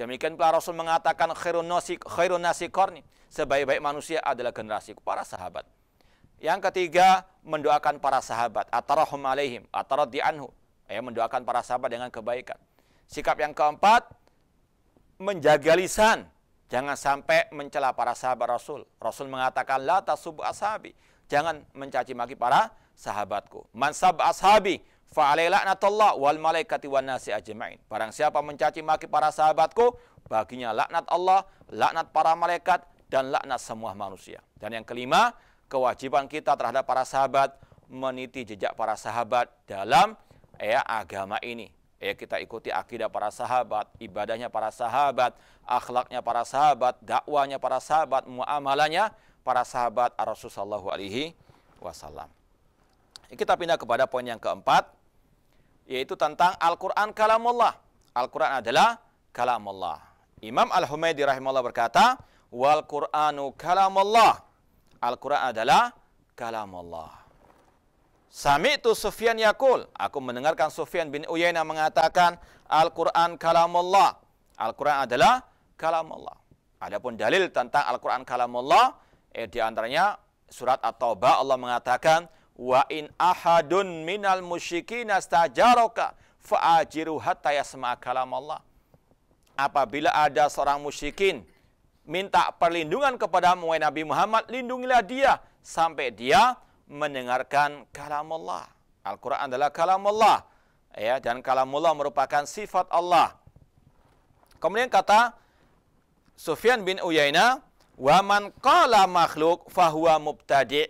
Demikian pula Rasul mengatakan khairun nasi khairun korni. sebaik-baik manusia adalah generasi para sahabat. Yang ketiga, mendoakan para sahabat. Atarahum alaihim, ataraddi anhu. Ya, mendoakan para sahabat dengan kebaikan. Sikap yang keempat, menjaga lisan. Jangan sampai mencela para sahabat Rasul. Rasul mengatakan, La tasub ashabi. Jangan mencaci maki para sahabatku. Mansab ashabi, fa'alailanatullah wal malaikati wan nasi ajma'in. Barang siapa mencaci maki para sahabatku, baginya laknat Allah, laknat para malaikat, dan laknat semua manusia. Dan yang kelima, kewajiban kita terhadap para sahabat, meniti jejak para sahabat dalam ya agama ini. Ya, kita ikuti akidah para sahabat, ibadahnya para sahabat, akhlaknya para sahabat, dakwanya para sahabat, muamalahnya para sahabat Rasulullah Alaihi Wasallam. Kita pindah kepada poin yang keempat, yaitu tentang Al-Quran kalamullah. Al-Quran adalah kalamullah. Imam Al-Humaydi rahimahullah berkata, Wal Quranu kalamullah Al-Quran adalah kalam Allah. Sami itu Sufyan Yakul. Aku mendengarkan Sufyan bin Uyainah mengatakan Al-Quran kalam Allah. Al-Quran adalah kalam Allah. Adapun dalil tentang Al-Quran kalam Allah, eh, di antaranya surat At-Taubah Allah mengatakan, Wa in ahadun minal musyikina stajaroka fa'ajiru hatta yasma' kalam Allah. Apabila ada seorang musyikin minta perlindungan kepada wahai Nabi Muhammad, lindungilah dia sampai dia mendengarkan kalam Allah. Al-Quran adalah kalam Allah. Ya, dan kalam Allah merupakan sifat Allah. Kemudian kata Sufyan bin uyaina Waman qala makhluk fahuwa mubtadi.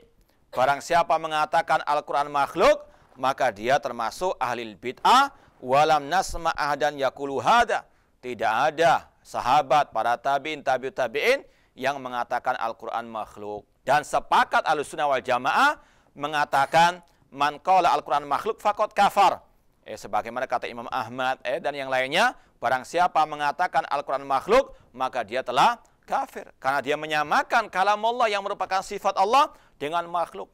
Barang siapa mengatakan Al-Quran makhluk, maka dia termasuk ahli bid'ah. Walam nasma ahdan yakulu hada. Tidak ada sahabat, para tabi'in, tabi'ut tabi'in yang mengatakan Al-Quran makhluk. Dan sepakat al-sunnah wal jamaah mengatakan man qala Al-Quran makhluk fakot kafar. Eh, sebagaimana kata Imam Ahmad eh, dan yang lainnya, barang siapa mengatakan Al-Quran makhluk, maka dia telah kafir. Karena dia menyamakan kalam Allah yang merupakan sifat Allah dengan makhluk.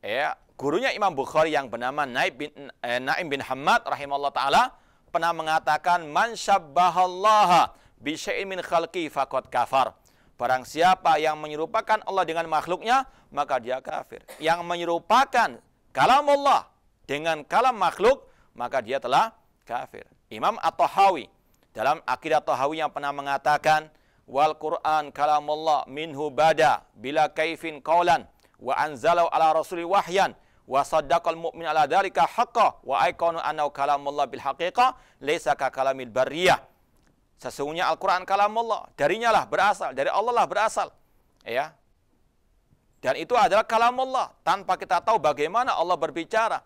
Eh, gurunya Imam Bukhari yang bernama Naib bin, eh, Naim bin Hamad rahimahullah ta'ala pernah mengatakan man syabbahallaha bi min khalqi faqad kafar. Barang siapa yang menyerupakan Allah dengan makhluknya, maka dia kafir. Yang menyerupakan kalam Allah dengan kalam makhluk, maka dia telah kafir. Imam At-Tahawi dalam Akidah Tahawi yang pernah mengatakan, Wal Quran kalamullah minhu bada bila kaifin kaulan wa anzalau ala rasuli wahyan wa saddaqal mu'min ala dzalika haqqah wa aikonu annahu kalamullah bil haqiqah laisa ka kalamil barriyah. Sesungguhnya Al-Qur'an kalamullah, darinya lah berasal, dari Allah lah berasal. Ya. Dan itu adalah kalamullah tanpa kita tahu bagaimana Allah berbicara.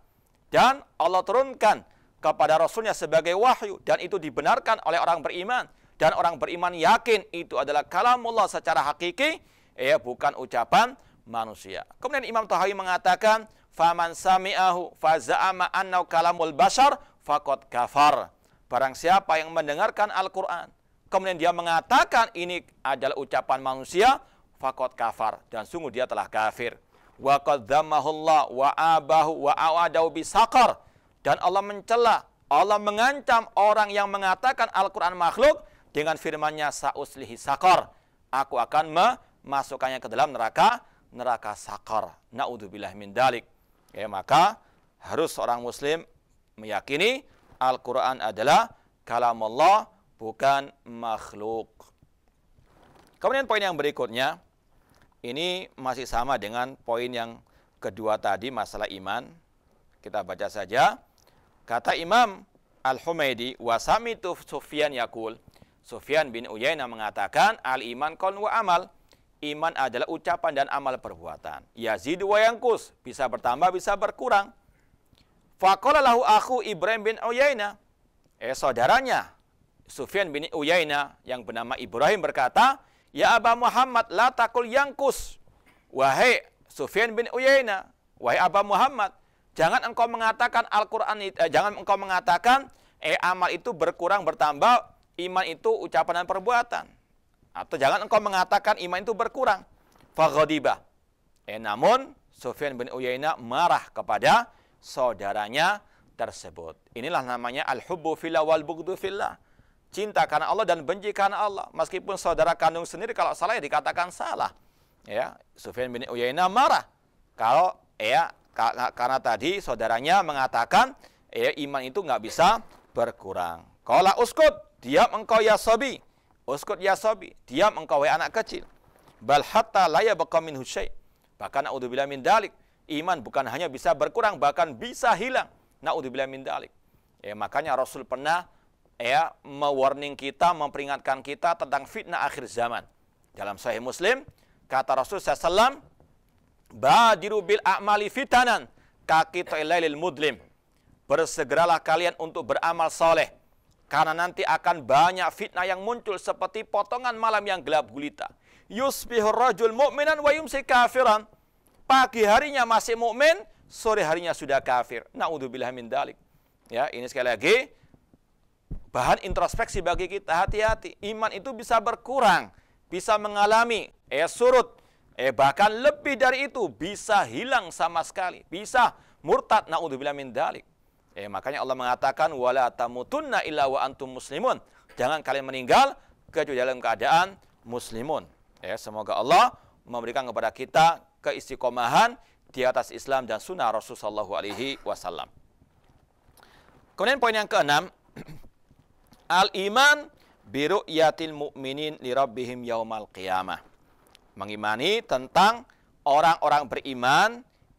Dan Allah turunkan kepada Rasulnya sebagai wahyu dan itu dibenarkan oleh orang beriman dan orang beriman yakin itu adalah kalamullah secara hakiki ya bukan ucapan manusia. Kemudian Imam Tahawi mengatakan faman sami'ahu faza'ama annau kalamul bashar fakot kafar. Barang siapa yang mendengarkan Al-Quran, kemudian dia mengatakan ini adalah ucapan manusia, fakot kafar. Dan sungguh dia telah kafir. Wa qaddamahullah wa abahu wa awadau bisakar. Dan Allah mencela, Allah mengancam orang yang mengatakan Al-Quran makhluk dengan firmannya sa'uslihi sakar. Aku akan memasukkannya ke dalam neraka neraka sakar. Naudzubillah min dalik. Ya, maka harus seorang muslim meyakini Al-Quran adalah kalam Allah bukan makhluk. Kemudian poin yang berikutnya, ini masih sama dengan poin yang kedua tadi masalah iman. Kita baca saja. Kata Imam Al-Humaidi, wasami Sufyan yakul. Sufyan bin Uyainah mengatakan, al-iman kon wa amal. Iman adalah ucapan dan amal perbuatan. Yazid wa yangkus, bisa bertambah, bisa berkurang. Fakola lahu aku Ibrahim bin Uyayna. Eh saudaranya Sufyan bin Uyayna yang bernama Ibrahim berkata, "Ya Aba Muhammad, la takul yangkus." Wahai Sufyan bin Uyayna. wahai Aba Muhammad, jangan engkau mengatakan Al-Qur'an eh, jangan engkau mengatakan eh amal itu berkurang bertambah, iman itu ucapan dan perbuatan. Atau jangan engkau mengatakan iman itu berkurang. Faghadibah. Eh, namun Sufyan bin Uyainah marah kepada saudaranya tersebut. Inilah namanya al-hubbu fillah wal bughdu fillah. Cinta karena Allah dan benci karena Allah. Meskipun saudara kandung sendiri kalau salah ya dikatakan salah. Ya, Sufyan bin Uyainah marah kalau ya karena tadi saudaranya mengatakan ya iman itu nggak bisa berkurang. Kalau uskut, diam engkau ya sobi. Uskut oh, ya sabi, diam engkau wahai anak kecil. Bal hatta la baqa min husay. Bahkan naudzubillah min dalik, iman bukan hanya bisa berkurang bahkan bisa hilang. Naudzubillah min dalik. Ya, makanya Rasul pernah ya mewarning kita, memperingatkan kita tentang fitnah akhir zaman. Dalam Sahih Muslim, kata Rasul SAW, Badiru bil a'mali fitanan, kaki to'ilailil mudlim. Bersegeralah kalian untuk beramal soleh karena nanti akan banyak fitnah yang muncul seperti potongan malam yang gelap gulita. Yusbihur rajul mu'minan wa yumsi kafiran. Pagi harinya masih mukmin, sore harinya sudah kafir. Na'udzubillah min dalik. Ya, ini sekali lagi bahan introspeksi bagi kita. Hati-hati, iman itu bisa berkurang, bisa mengalami eh surut, eh bahkan lebih dari itu bisa hilang sama sekali, bisa murtad naudzubillah min dalik. Eh, makanya Allah mengatakan wala tamutunna illa wa antum muslimun. Jangan kalian meninggal kecuali dalam keadaan muslimun. Ya, eh, semoga Allah memberikan kepada kita keistiqomahan di atas Islam dan sunnah Rasulullah sallallahu alaihi wasallam. Kemudian poin yang keenam, al-iman bi ru'yatil mu'minin li rabbihim yaumal qiyamah. Mengimani tentang orang-orang beriman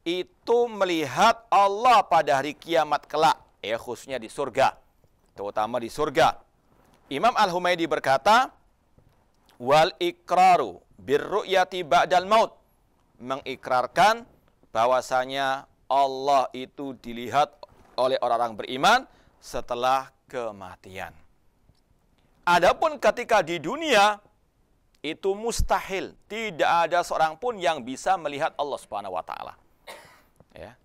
itu melihat Allah pada hari kiamat kelak, ya khususnya di surga, terutama di surga. Imam Al-Humaydi berkata, wal ikraru birru'yati ba'dal maut mengikrarkan bahwasanya Allah itu dilihat oleh orang-orang beriman setelah kematian. Adapun ketika di dunia itu mustahil, tidak ada seorang pun yang bisa melihat Allah Subhanahu wa taala. Ya.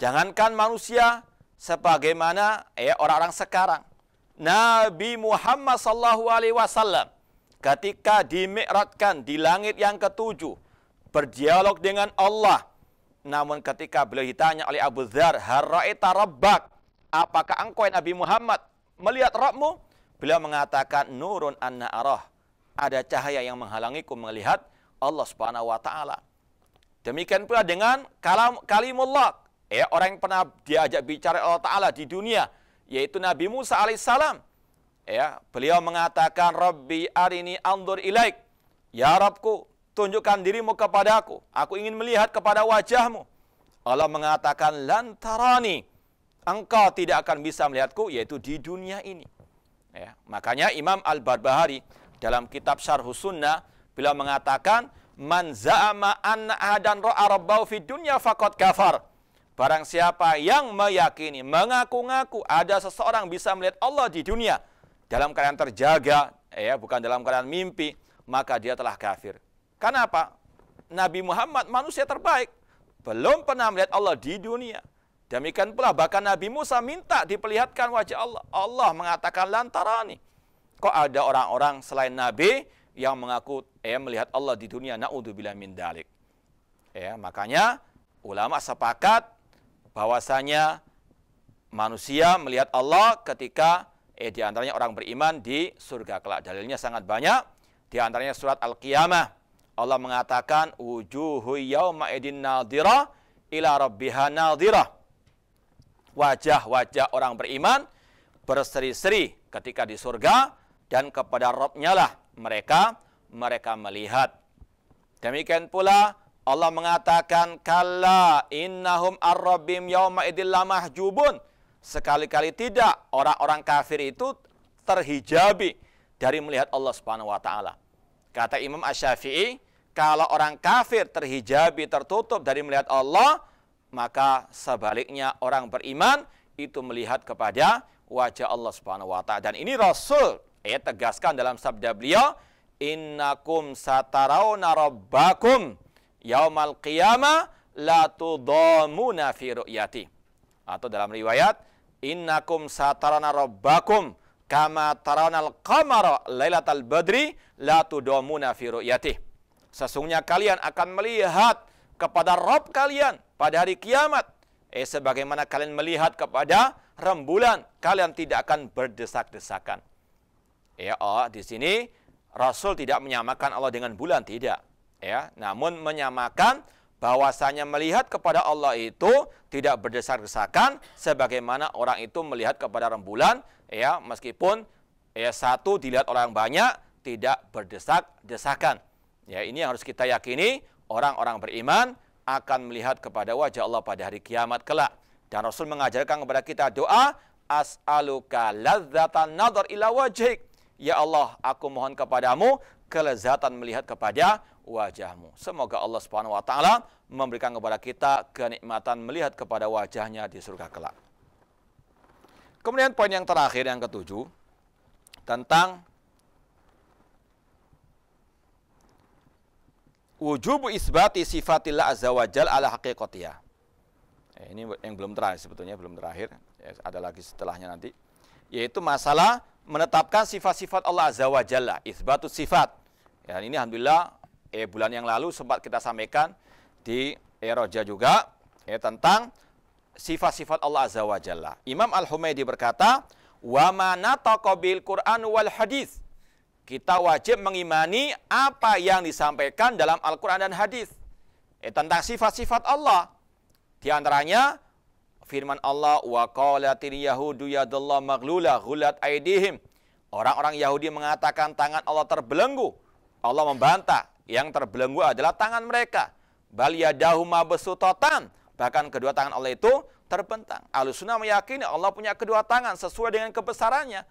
Jangankan manusia sebagaimana ya orang-orang sekarang. Nabi Muhammad sallallahu alaihi wasallam ketika dimikratkan di langit yang ketujuh berdialog dengan Allah. Namun ketika beliau ditanya oleh Abu Dzar, "Haraita rabbak?" Apakah engkau yang Nabi Muhammad melihat Rabbmu? Beliau mengatakan, "Nurun anna arah." Ada cahaya yang menghalangiku melihat Allah Subhanahu wa taala. Demikian pula dengan kalam kalimullah, ya orang yang pernah diajak bicara Allah Taala di dunia, yaitu Nabi Musa alaihissalam. Ya, beliau mengatakan Rabbi arini andur ilaik. Ya Rabbku, tunjukkan dirimu kepada Aku Aku ingin melihat kepada wajahmu. Allah mengatakan lantarani. Engkau tidak akan bisa melihatku yaitu di dunia ini. Ya, makanya Imam Al-Barbahari dalam kitab Syarhus Sunnah beliau mengatakan Man za'ama anna ahadan ro'a rabbahu fi dunya faqad kafar. Barang siapa yang meyakini, mengaku-ngaku ada seseorang bisa melihat Allah di dunia dalam keadaan terjaga, eh, ya, bukan dalam keadaan mimpi, maka dia telah kafir. Kenapa? Nabi Muhammad manusia terbaik, belum pernah melihat Allah di dunia. Demikian pula bahkan Nabi Musa minta diperlihatkan wajah Allah. Allah mengatakan lantaran nih, Kok ada orang-orang selain Nabi yang mengaku ya melihat Allah di dunia naudzubillah min dalik. Ya, makanya ulama sepakat bahwasanya manusia melihat Allah ketika eh di antaranya orang beriman di surga kelak. Dalilnya sangat banyak. Di antaranya surat Al-Qiyamah. Allah mengatakan wujuhu yauma idin nadira ila rabbiha nadira. Wajah-wajah orang beriman berseri-seri ketika di surga dan kepada Robnya lah mereka, mereka melihat. Demikian pula Allah mengatakan kala innahum ar-rabbim yauma mahjubun. Sekali-kali tidak orang-orang kafir itu terhijabi dari melihat Allah Subhanahu wa taala. Kata Imam Asy-Syafi'i, kalau orang kafir terhijabi tertutup dari melihat Allah, maka sebaliknya orang beriman itu melihat kepada wajah Allah Subhanahu wa taala. Dan ini Rasul ia tegaskan dalam sabda beliau, innakum satarawna rabbakum yaumal qiyamah la tudamuna fi ru'yati. Atau dalam riwayat, innakum satarawna rabbakum kama tarawna al-qamara lailatal badri la tudamuna fi ru'yati. Sesungguhnya kalian akan melihat kepada Rob kalian pada hari kiamat Eh, sebagaimana kalian melihat kepada rembulan, kalian tidak akan berdesak-desakan. Ya, oh, di sini Rasul tidak menyamakan Allah dengan bulan, tidak. Ya, namun menyamakan bahwasanya melihat kepada Allah itu tidak berdesak desakan sebagaimana orang itu melihat kepada rembulan ya meskipun ya satu dilihat orang banyak tidak berdesak-desakan ya ini yang harus kita yakini orang-orang beriman akan melihat kepada wajah Allah pada hari kiamat kelak dan Rasul mengajarkan kepada kita doa as'aluka ladzatan nadhar ila wajhik Ya Allah, aku mohon kepadamu kelezatan melihat kepada wajahmu. Semoga Allah Subhanahu wa taala memberikan kepada kita kenikmatan melihat kepada wajahnya di surga kelak. Kemudian poin yang terakhir yang ketujuh tentang wujub isbati sifatillah azza wajal ala haqiqatiyah. Eh, ini yang belum terakhir sebetulnya belum terakhir, ya, ada lagi setelahnya nanti. Yaitu masalah menetapkan sifat-sifat Allah Azza wa Jalla, isbatu sifat. Ya, ini alhamdulillah eh, bulan yang lalu sempat kita sampaikan di Eroja juga ya, tentang sifat-sifat Allah Azza wa Jalla. Imam Al-Humaydi berkata, "Wa ma bil Qur'an wal hadis." Kita wajib mengimani apa yang disampaikan dalam Al-Qur'an dan hadis eh, tentang sifat-sifat Allah. Di antaranya Firman Allah, wa qalatil yahudu yadullah maglula ghulat aidihim. Orang-orang Yahudi mengatakan tangan Allah terbelenggu. Allah membantah, yang terbelenggu adalah tangan mereka. Bal yadahu mabsutatan. Bahkan kedua tangan Allah itu terbentang. Alusuna meyakini Allah punya kedua tangan sesuai dengan kebesarannya.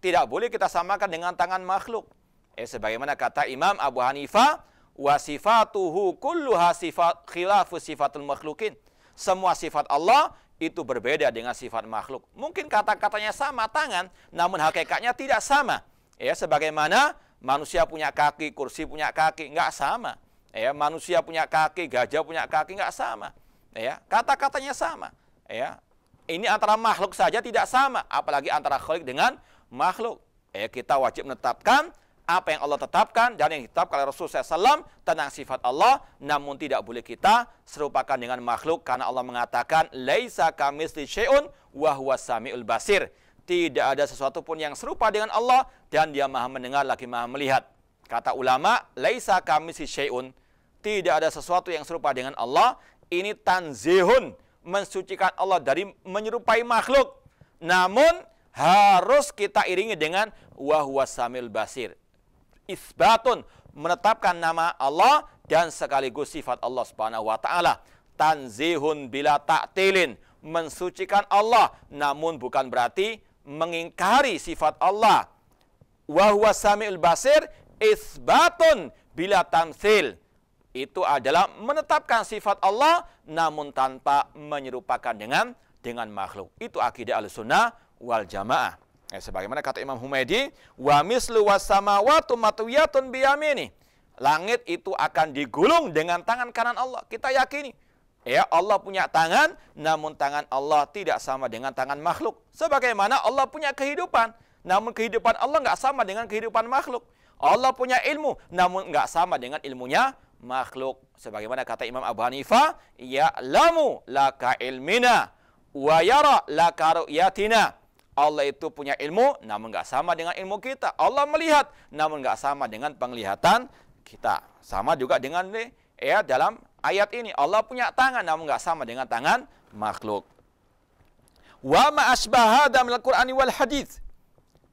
Tidak boleh kita samakan dengan tangan makhluk. Eh, sebagaimana kata Imam Abu Hanifah, wasifatuhu kulluha sifat khilafu sifatul makhlukin. Semua sifat Allah itu berbeda dengan sifat makhluk. Mungkin kata-katanya sama tangan, namun hakikatnya tidak sama. Ya, sebagaimana manusia punya kaki, kursi punya kaki, enggak sama. Ya, manusia punya kaki, gajah punya kaki, enggak sama. Ya, kata-katanya sama. Ya, ini antara makhluk saja tidak sama, apalagi antara khalik dengan makhluk. Ya, kita wajib menetapkan apa yang Allah tetapkan dan yang ditetapkan oleh Rasul SAW tentang sifat Allah, namun tidak boleh kita serupakan dengan makhluk karena Allah mengatakan laisa kamitsli syai'un wa huwa samiul basir. Tidak ada sesuatu pun yang serupa dengan Allah dan Dia Maha mendengar lagi Maha melihat. Kata ulama, laisa kamitsli syai'un. Tidak ada sesuatu yang serupa dengan Allah. Ini tanzihun, mensucikan Allah dari menyerupai makhluk. Namun harus kita iringi dengan wahwa samil basir isbatun menetapkan nama Allah dan sekaligus sifat Allah Subhanahu wa taala. Tanzihun bila ta'tilin, mensucikan Allah namun bukan berarti mengingkari sifat Allah. Wa huwa samiul basir isbatun bila tamsil. Itu adalah menetapkan sifat Allah namun tanpa menyerupakan dengan dengan makhluk. Itu akidah al-sunnah wal jamaah. Ya, sebagaimana kata Imam Humaydi, wa mislu wasamawatu matwiyatun biyamini. Langit itu akan digulung dengan tangan kanan Allah. Kita yakini. Ya, Allah punya tangan, namun tangan Allah tidak sama dengan tangan makhluk. Sebagaimana Allah punya kehidupan, namun kehidupan Allah nggak sama dengan kehidupan makhluk. Allah punya ilmu, namun nggak sama dengan ilmunya makhluk. Sebagaimana kata Imam Abu Hanifah, ya lamu laka ilmina, wa yara laka ru'yatina. Allah itu punya ilmu, namun nggak sama dengan ilmu kita. Allah melihat, namun nggak sama dengan penglihatan kita. Sama juga dengan nih, ya dalam ayat ini Allah punya tangan, namun nggak sama dengan tangan makhluk. Wa ma asbaha dalam al quran wal hadis.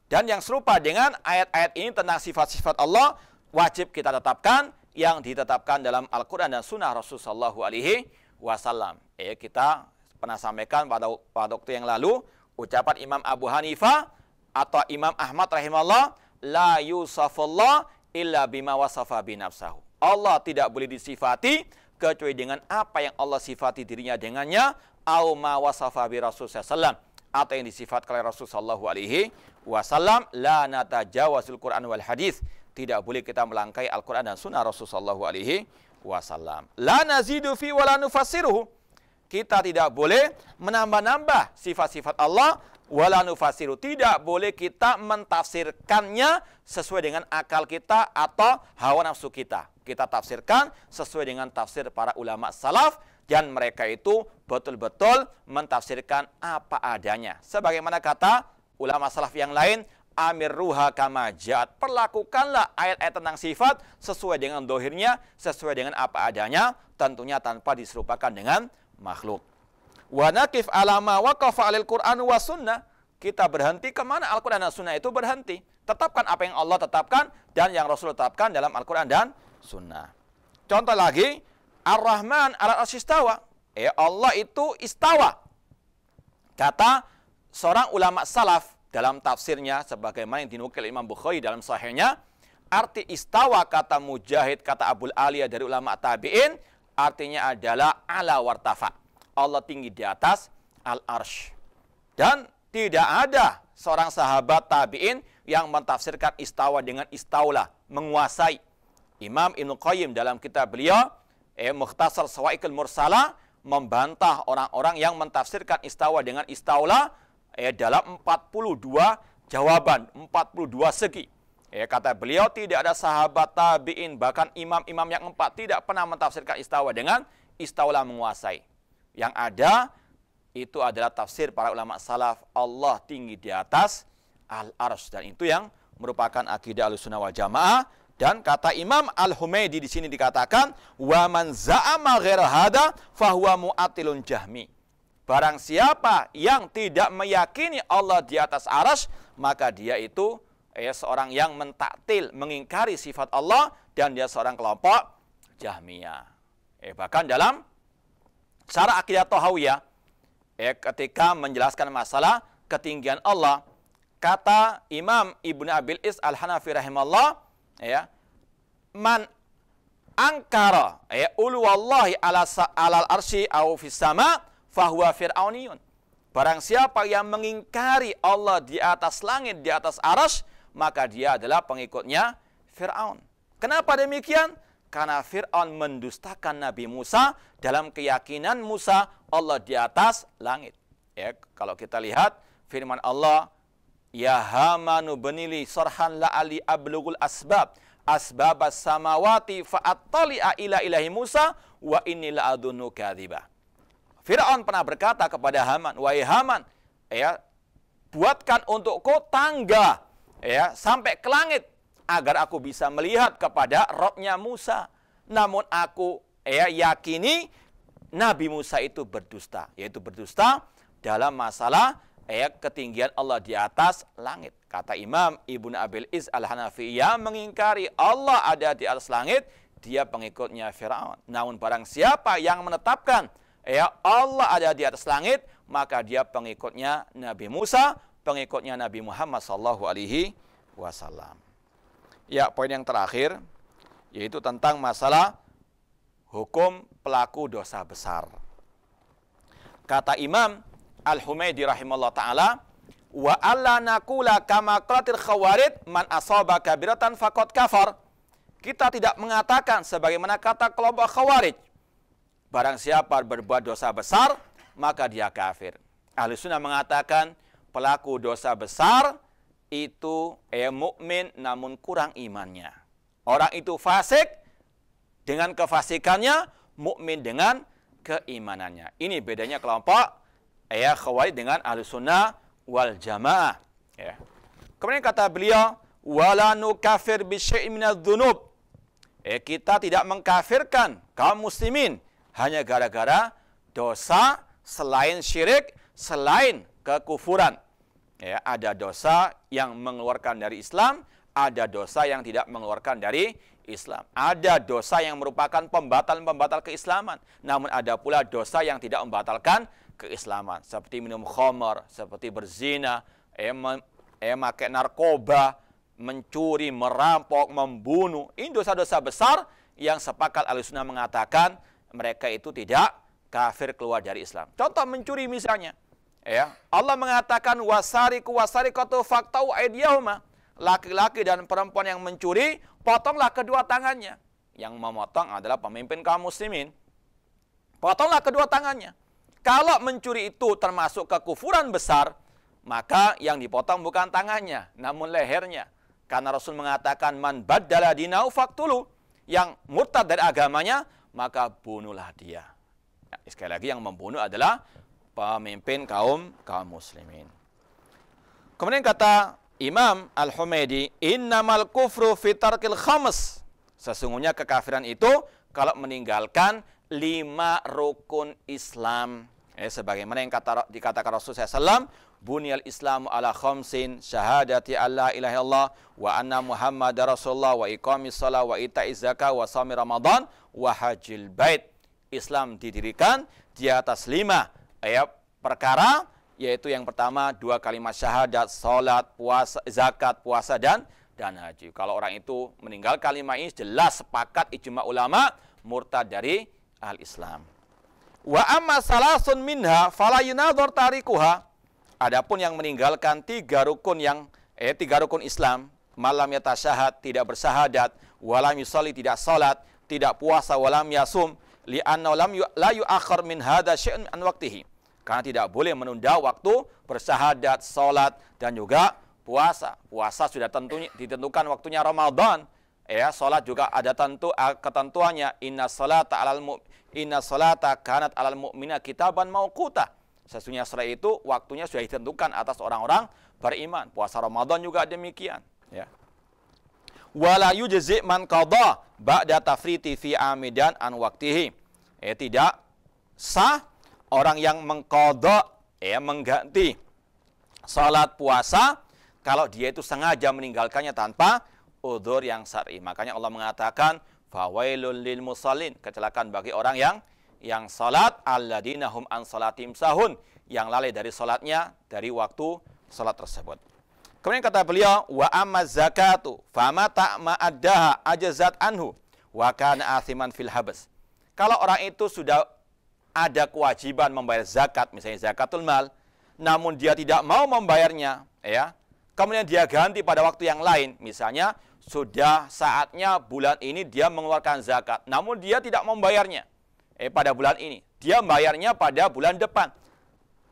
Dan yang serupa dengan ayat-ayat ini tentang sifat-sifat Allah wajib kita tetapkan yang ditetapkan dalam Al-Quran dan Sunnah Rasulullah Shallallahu Alaihi Wasallam. Eh, kita pernah sampaikan pada, pada waktu yang lalu Ucapan Imam Abu Hanifah atau Imam Ahmad rahimahullah, la yusafullah illa bima wasafa binafsahu. Allah tidak boleh disifati kecuali dengan apa yang Allah sifati dirinya dengannya au ma wasafa bi Rasulullah atau yang disifat oleh Rasul sallallahu alaihi wasallam la natajawazul Quran wal hadis tidak boleh kita melangkai Al-Quran dan Sunnah Rasulullah Sallallahu Alaihi Wasallam. La nazidu fi wa la nufassiruhu kita tidak boleh menambah-nambah sifat-sifat Allah wala nufasiru. Tidak boleh kita mentafsirkannya sesuai dengan akal kita atau hawa nafsu kita. Kita tafsirkan sesuai dengan tafsir para ulama salaf dan mereka itu betul-betul mentafsirkan apa adanya. Sebagaimana kata ulama salaf yang lain, Amir ruha Kamajat. Perlakukanlah ayat-ayat tentang sifat sesuai dengan dohirnya, sesuai dengan apa adanya, tentunya tanpa diserupakan dengan makhluk. Wa naqif alama waqafa alil Qur'an wa sunnah. Kita berhenti kemana Al-Quran dan Sunnah itu berhenti. Tetapkan apa yang Allah tetapkan dan yang Rasul tetapkan dalam Al-Quran dan Sunnah. Contoh lagi, Ar-Rahman ala asistawa. Eh Allah itu istawa. Kata seorang ulama salaf dalam tafsirnya sebagaimana yang dinukil Imam Bukhari dalam sahihnya, arti istawa kata Mujahid, kata Abul Aliyah dari ulama tabi'in artinya adalah ala wartafa. Allah tinggi di atas al-arsh. Dan tidak ada seorang sahabat tabi'in yang mentafsirkan istawa dengan istaulah, menguasai. Imam Ibn Qayyim dalam kitab beliau, eh, Mukhtasar Sawaikul Mursalah, membantah orang-orang yang mentafsirkan istawa dengan istaulah eh, dalam 42 jawaban, 42 segi. Ya, kata beliau tidak ada sahabat tabi'in, bahkan imam-imam yang empat tidak pernah mentafsirkan istawa dengan istawalah menguasai. Yang ada itu adalah tafsir para ulama salaf Allah tinggi di atas al-arsh dan itu yang merupakan akidah al-sunnah wal jamaah dan kata Imam Al-Humaidi di sini dikatakan wa man za'ama ghair hada fahuwa mu'attilun jahmi. Barang siapa yang tidak meyakini Allah di atas arasy, maka dia itu ya seorang yang mentaktil, mengingkari sifat Allah dan dia seorang kelompok Jahmiyah. Eh, bahkan dalam cara akidah Tohawiyah, eh, ketika menjelaskan masalah ketinggian Allah, kata Imam Ibnu Abil Is Al-Hanafi rahimahullah, ya, man angkara ya wallahi ala alal arsi au fis sama fahuwa fir'auniyun. Barang siapa yang mengingkari Allah di atas langit, di atas aras, maka dia adalah pengikutnya Fir'aun. Kenapa demikian? Karena Fir'aun mendustakan Nabi Musa dalam keyakinan Musa Allah di atas langit. Ya, kalau kita lihat firman Allah, Ya Hamanu benili sorhan la'ali ablugul asbab Asbab samawati fa'attali'a ila ilahi Musa wa inni la'adhunnu kadhiba. Firaun pernah berkata kepada Haman, "Wahai Haman, ya, buatkan untukku tangga ya sampai ke langit agar aku bisa melihat kepada Robnya Musa. Namun aku ya yakini Nabi Musa itu berdusta, yaitu berdusta dalam masalah ya ketinggian Allah di atas langit. Kata Imam Ibnu Abil Is al hanafi ia ya, mengingkari Allah ada di atas langit, dia pengikutnya Firaun. Namun barang siapa yang menetapkan ya Allah ada di atas langit, maka dia pengikutnya Nabi Musa pengikutnya Nabi Muhammad sallallahu alaihi wasallam. Ya, poin yang terakhir yaitu tentang masalah hukum pelaku dosa besar. Kata Imam Al-Humaydi rahimahullah taala, wa alla naqula kama qalatil khawarid man asaba kabiratan faqad kafar. Kita tidak mengatakan sebagaimana kata kelompok khawarij. Barang siapa berbuat dosa besar, maka dia kafir. Ahli sunnah mengatakan pelaku dosa besar itu eh, mukmin namun kurang imannya. Orang itu fasik dengan kefasikannya, mukmin dengan keimanannya. Ini bedanya kelompok ya eh, khawarij dengan sunnah wal jamaah. Ya. Kemudian kata beliau, wala nukafir bisyai'in minadz Eh, kita tidak mengkafirkan kaum muslimin hanya gara-gara dosa selain syirik, selain kekufuran. Ya, ada dosa yang mengeluarkan dari Islam, ada dosa yang tidak mengeluarkan dari Islam. Ada dosa yang merupakan pembatal-pembatal keislaman, namun ada pula dosa yang tidak membatalkan keislaman, seperti minum khamar, seperti berzina, ya, emak ya, em narkoba, mencuri, merampok, membunuh. Ini dosa-dosa besar yang sepakat Al-Sunnah mengatakan mereka itu tidak kafir keluar dari Islam. Contoh mencuri misalnya. Ya, Allah mengatakan wasari kuwasari kotu faktau aidiyahuma. Laki-laki dan perempuan yang mencuri, potonglah kedua tangannya. Yang memotong adalah pemimpin kaum muslimin. Potonglah kedua tangannya. Kalau mencuri itu termasuk kekufuran besar, maka yang dipotong bukan tangannya, namun lehernya. Karena Rasul mengatakan man badala dinau faktulu. Yang murtad dari agamanya, maka bunuhlah dia. Ya, sekali lagi yang membunuh adalah pemimpin kaum kaum muslimin. Kemudian kata Imam Al-Humaidi, "Innamal kufru fi tarkil khams." Sesungguhnya kekafiran itu kalau meninggalkan lima rukun Islam. Eh, sebagaimana yang kata, dikatakan Rasulullah SAW, Bunyal Islam ala khamsin syahadati alla ilaha illallah wa anna Muhammad Rasulullah wa iqamis salat wa ita'iz zakah wa sami Ramadan wa hajil bait. Islam didirikan di atas lima ya perkara yaitu yang pertama dua kalimat syahadat, salat, puasa, zakat, puasa dan dan haji. Kalau orang itu meninggal kalimat ini jelas sepakat ijma ulama murtad dari al-Islam. Wa amma salasun minha fala Adapun yang meninggalkan tiga rukun yang eh tiga rukun Islam, malam syahad tidak bersahadat, walam yusalli, tidak salat, tidak puasa, walam yasum, li'anna lam la yu'akhir min hadha syai'un an waqtihi. Karena tidak boleh menunda waktu bersahadat, salat dan juga puasa. Puasa sudah tentunya ditentukan waktunya Ramadan. Ya, salat juga ada tentu ketentuannya inna salata alal inna salata kanat alal mu'mina kitaban mauquta. Sesungguhnya salat itu waktunya sudah ditentukan atas orang-orang beriman. Puasa Ramadan juga demikian, ya wala yujzi man qada ba'da tafriti fi amidan an waktihi. Eh tidak sah orang yang mengqada ya eh, mengganti salat puasa kalau dia itu sengaja meninggalkannya tanpa udzur yang syar'i. Makanya Allah mengatakan fawailul lil musallin, kecelakaan bagi orang yang yang salat alladzina hum an salatim sahun, yang lalai dari salatnya dari waktu salat tersebut. Kemudian kata beliau, wa amma zakatu fama tak addaha ajazat anhu wa kana athiman fil habas. Kalau orang itu sudah ada kewajiban membayar zakat, misalnya zakatul mal, namun dia tidak mau membayarnya, ya. Kemudian dia ganti pada waktu yang lain, misalnya sudah saatnya bulan ini dia mengeluarkan zakat, namun dia tidak membayarnya eh, pada bulan ini. Dia bayarnya pada bulan depan.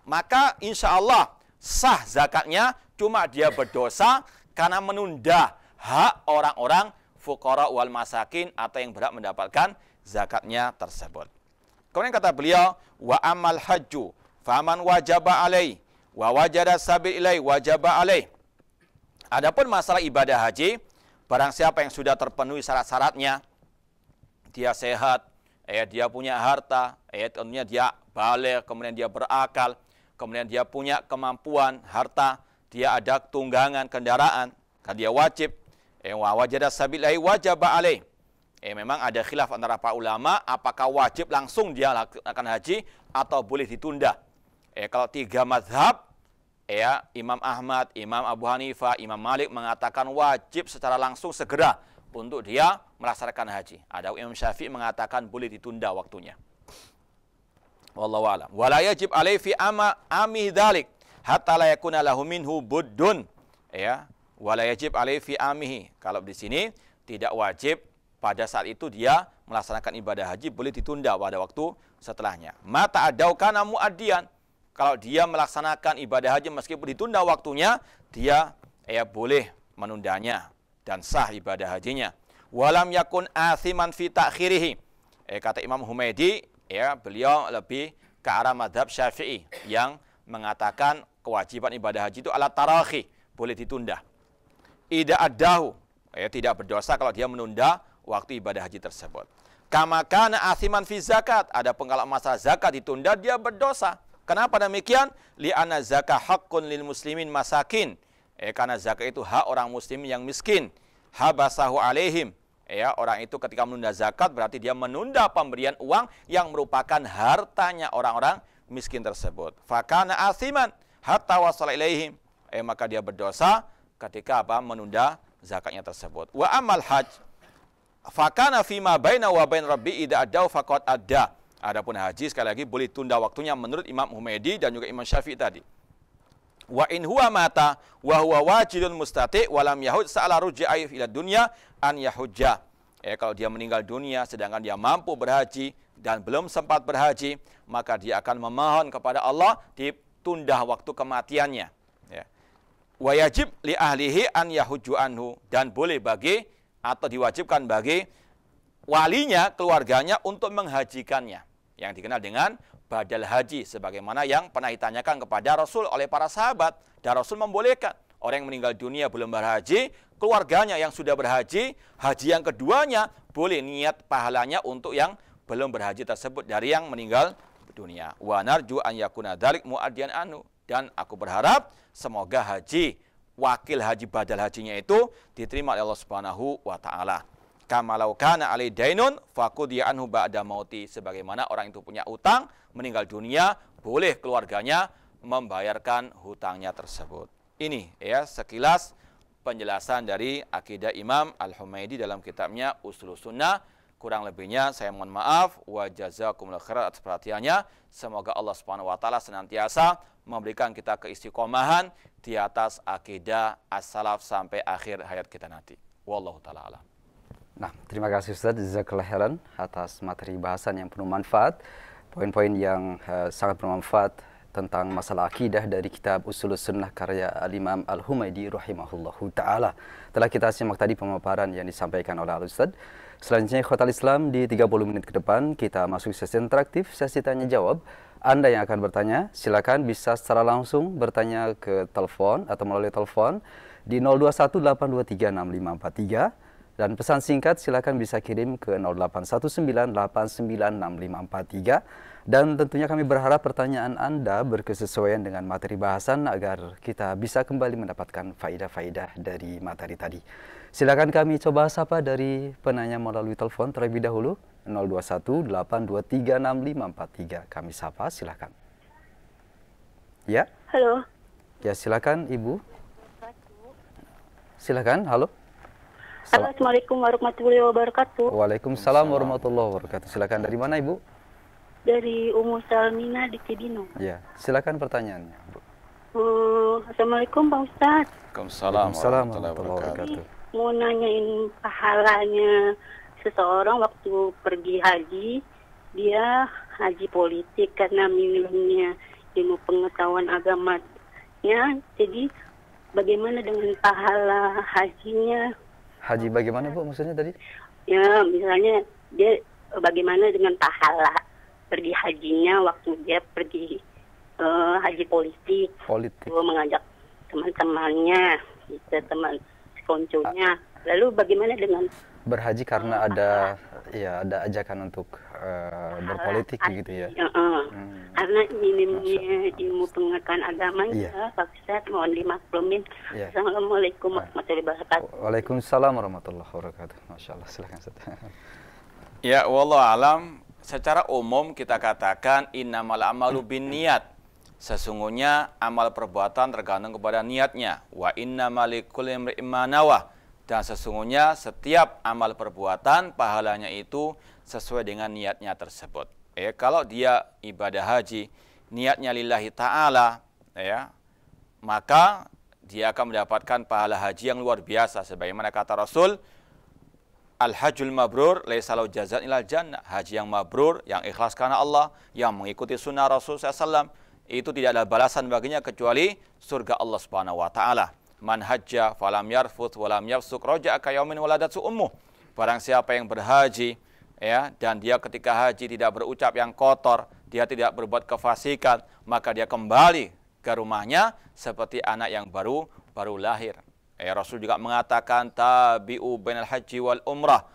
Maka insya Allah sah zakatnya Cuma dia berdosa karena menunda hak orang-orang fukara wal masakin atau yang berhak mendapatkan zakatnya tersebut. Kemudian kata beliau, wa amal haju faman wajaba alaih wa wajada sabil ilaih wajaba alaih. Adapun masalah ibadah haji, barang siapa yang sudah terpenuhi syarat-syaratnya, dia sehat, eh, dia punya harta, eh, tentunya dia balik, kemudian dia berakal, kemudian dia punya kemampuan, harta, dia ada tunggangan kendaraan, kan dia wajib. Eh wajada sabilahi wajib alaih. Eh memang ada khilaf antara para ulama apakah wajib langsung dia akan haji atau boleh ditunda. Eh kalau tiga mazhab eh, ya Imam Ahmad, Imam Abu Hanifah, Imam Malik mengatakan wajib secara langsung segera untuk dia melaksanakan haji. Ada Imam Syafi'i mengatakan boleh ditunda waktunya. Wallahu a'lam. Wala yajib alaihi fi ama amih dalik hatta la yakuna lahu minhu buddun ya wala yajib alaihi fi amihi. Kalau di sini tidak wajib pada saat itu dia melaksanakan ibadah haji boleh ditunda pada waktu setelahnya. Mata kana muaddian. Kalau dia melaksanakan ibadah haji meskipun ditunda waktunya, dia ya boleh menundanya dan sah ibadah hajinya. Walam yakun athiman fi ta'khirihi. Eh, kata Imam Humaydi, ya beliau lebih ke arah madhab Syafi'i yang mengatakan kewajiban ibadah haji itu alat tarakhi, boleh ditunda. Ida adahu, ya, tidak berdosa kalau dia menunda waktu ibadah haji tersebut. kamakana asiman fi zakat, ada penggalak masa zakat ditunda dia berdosa. Kenapa demikian? li zakah hakun lil muslimin masakin. Eh, karena zakat itu hak orang muslim yang miskin. Habasahu alaihim. Ya, orang itu ketika menunda zakat berarti dia menunda pemberian uang yang merupakan hartanya orang-orang miskin tersebut. Fakana asiman hatta wasala ilaihim eh maka dia berdosa ketika apa menunda zakatnya tersebut wa amal haj fakana fima baina wa bain rabbi ida adau faqad ada adapun haji sekali lagi boleh tunda waktunya menurut Imam Humaidi dan juga Imam Syafi'i tadi wa in huwa mata wa huwa wajidun mustati wa lam yahud sa'ala rujja'i ila dunya an yahujja eh kalau dia meninggal dunia sedangkan dia mampu berhaji dan belum sempat berhaji maka dia akan memohon kepada Allah di tunda waktu kematiannya. Ya. Wajib li ahlihi an yahuju anhu dan boleh bagi atau diwajibkan bagi walinya, keluarganya untuk menghajikannya yang dikenal dengan badal haji sebagaimana yang pernah ditanyakan kepada Rasul oleh para sahabat dan Rasul membolehkan orang yang meninggal dunia belum berhaji, keluarganya yang sudah berhaji, haji yang keduanya boleh niat pahalanya untuk yang belum berhaji tersebut dari yang meninggal dunia. Wa narju an yakuna dalik muadian anu. Dan aku berharap semoga haji wakil haji badal hajinya itu diterima oleh Allah Subhanahu wa taala. Kamalau kana alai dainun faqudiya anhu ba'da mauti sebagaimana orang itu punya utang meninggal dunia boleh keluarganya membayarkan hutangnya tersebut. Ini ya sekilas penjelasan dari akidah Imam Al-Humaidi dalam kitabnya Usul Sunnah Kurang lebihnya saya mohon maaf. Wa jazakumullahu khairan atas perhatiannya. Semoga Allah Subhanahu wa taala senantiasa memberikan kita keistiqomahan di atas akidah as-salaf sampai akhir hayat kita nanti. Wallahu taala alam. Nah, terima kasih Ustaz Jazakallah khairan atas materi bahasan yang penuh manfaat, poin-poin yang uh, sangat bermanfaat tentang masalah akidah dari kitab Usul Sunnah karya Al-Imam Al-Humaydi rahimahullahu taala. Telah kita simak tadi pemaparan yang disampaikan oleh Al-Ustaz. Selanjutnya Khotal Islam di 30 menit ke depan kita masuk sesi interaktif, sesi tanya jawab. Anda yang akan bertanya, silakan bisa secara langsung bertanya ke telepon atau melalui telepon di 0218236543 dan pesan singkat silakan bisa kirim ke 0819896543 dan tentunya kami berharap pertanyaan Anda berkesesuaian dengan materi bahasan agar kita bisa kembali mendapatkan faida faida dari materi tadi. Silakan kami coba sapa dari penanya melalui telepon terlebih dahulu 0218236543. Kami sapa, silakan. Ya? Halo. Ya, silakan Ibu. Silakan, halo. Assalamualaikum warahmatullahi wabarakatuh. Waalaikumsalam warahmatullahi wabarakatuh. Silakan dari mana Ibu? Dari Umu Salmina di Cibinong. Ya, silakan pertanyaannya, Bu. Uh, Assalamualaikum Pak ustad Waalaikumsalam warahmatullahi wabarakatuh mau nanyain pahalanya seseorang waktu pergi haji dia haji politik karena minimnya ilmu pengetahuan agamanya jadi bagaimana dengan pahala hajinya haji bagaimana bu maksudnya tadi ya misalnya dia bagaimana dengan pahala pergi hajinya waktu dia pergi uh, haji politik politik mengajak teman-temannya gitu teman sponconya. Lalu bagaimana dengan berhaji karena uh, ada uh, ya ada ajakan untuk uh, berpolitik uh, gitu ya. Uh, uh. Hmm. Karena minimnya ilmu pengetahuan agama yeah. ya, Pak Ustaz mohon dimaklumin. Yeah. Assalamualaikum warahmatullahi wabarakatuh. Waalaikumsalam warahmatullahi wabarakatuh. Masya Allah, silakan Ustaz. ya, wallah alam secara umum kita katakan innamal amalu bin niat Sesungguhnya amal perbuatan tergantung kepada niatnya. Wa inna malikul imanawa. Dan sesungguhnya setiap amal perbuatan pahalanya itu sesuai dengan niatnya tersebut. eh kalau dia ibadah haji, niatnya lillahi ta'ala, ya, maka dia akan mendapatkan pahala haji yang luar biasa. Sebagaimana kata Rasul, al hajul mabrur laisalau jazan ilal jannah. Haji yang mabrur, yang ikhlas karena Allah, yang mengikuti sunnah Rasul SAW itu tidak ada balasan baginya kecuali surga Allah Subhanahu wa taala. Man hajja falam yarfut walam yafsuk raja'a kayaumin waladat ummu. Barang siapa yang berhaji ya dan dia ketika haji tidak berucap yang kotor, dia tidak berbuat kefasikan, maka dia kembali ke rumahnya seperti anak yang baru baru lahir. Ya, Rasul juga mengatakan tabi'u bainal haji wal umrah.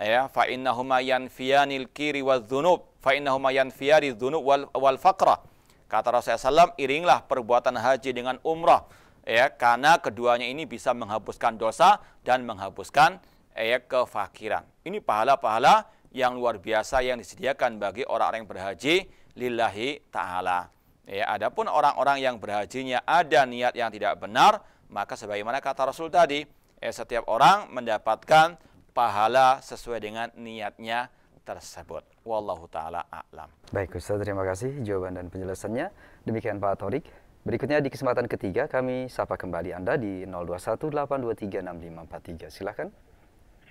Ya, fa innahuma yanfiyanil kiri wal dzunub, fa innahuma yanfiyari dzunub wal, wal faqra. Kata Rasulullah SAW, iringlah perbuatan haji dengan umrah. Ya, karena keduanya ini bisa menghapuskan dosa dan menghapuskan ya, kefakiran. Ini pahala-pahala yang luar biasa yang disediakan bagi orang-orang yang berhaji lillahi ta'ala. Ya, adapun orang-orang yang berhajinya ada niat yang tidak benar, maka sebagaimana kata Rasul tadi, ya, setiap orang mendapatkan pahala sesuai dengan niatnya tersebut. Wallahu taala a'lam. Baik Ustaz, terima kasih jawaban dan penjelasannya. Demikian Pak Torik. Berikutnya di kesempatan ketiga kami sapa kembali Anda di 0218236543. Silakan.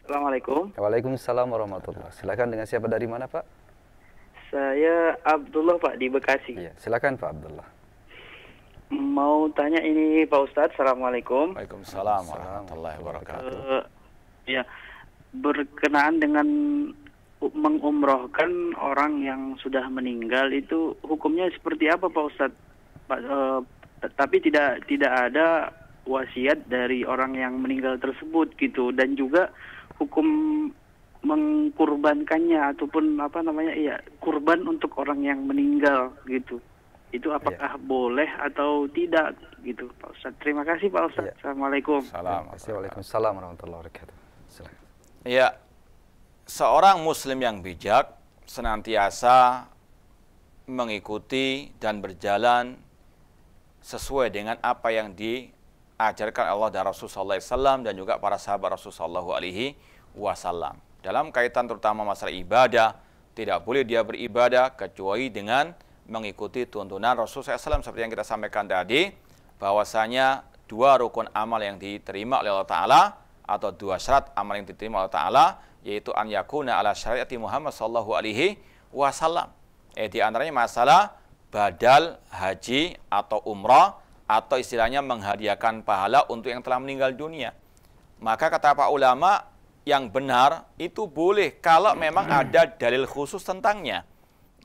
Assalamualaikum. Waalaikumsalam warahmatullahi. Silakan dengan siapa dari mana, Pak? Saya Abdullah Pak di Bekasi. Iya, silakan Pak Abdullah. Mau tanya ini Pak Ustadz, Assalamualaikum. Waalaikumsalam warahmatullahi wabarakatuh. Uh, ya, berkenaan dengan mengumrohkan orang yang sudah meninggal itu hukumnya seperti apa Pak Ustadz? e, tapi tidak tidak ada wasiat dari orang yang meninggal tersebut gitu dan juga hukum mengkurbankannya ataupun apa namanya ya kurban untuk orang yang meninggal gitu itu iya. apakah ya. boleh atau tidak gitu Pak Ustadz terima kasih Pak Ustadz ya. Assalamualaikum Assalamualaikum warahmatullahi wabarakatuh Assalamualaikum. ya seorang muslim yang bijak senantiasa mengikuti dan berjalan sesuai dengan apa yang diajarkan Allah dan Rasulullah SAW dan juga para sahabat Rasulullah SAW. Dalam kaitan terutama masalah ibadah, tidak boleh dia beribadah kecuali dengan mengikuti tuntunan Rasul SAW seperti yang kita sampaikan tadi bahwasanya dua rukun amal yang diterima oleh Allah Ta'ala atau dua syarat amal yang diterima oleh Allah Ta'ala yaitu an yakuna ala syariati Muhammad sallallahu alaihi wasallam. Eh, di antaranya masalah badal haji atau umrah atau istilahnya menghadiahkan pahala untuk yang telah meninggal dunia. Maka kata Pak ulama yang benar itu boleh kalau memang ada dalil khusus tentangnya.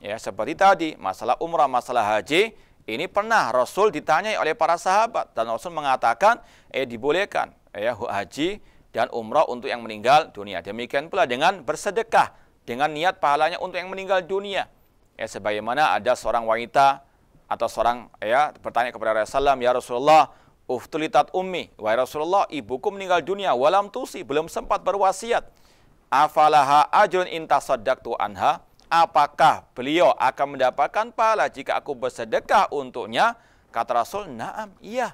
Ya, seperti tadi masalah umrah, masalah haji ini pernah Rasul ditanya oleh para sahabat dan Rasul mengatakan eh dibolehkan ya haji dan umroh untuk yang meninggal dunia. Demikian pula dengan bersedekah dengan niat pahalanya untuk yang meninggal dunia. Ya, sebagaimana ada seorang wanita atau seorang ya bertanya kepada Rasulullah, "Ya Rasulullah, uftulitat ummi, wa Rasulullah, ibuku meninggal dunia walam tusi, belum sempat berwasiat. Afalaha ajrun intasaddaqtu anha?" Apakah beliau akan mendapatkan pahala jika aku bersedekah untuknya? Kata Rasul, "Na'am, iya."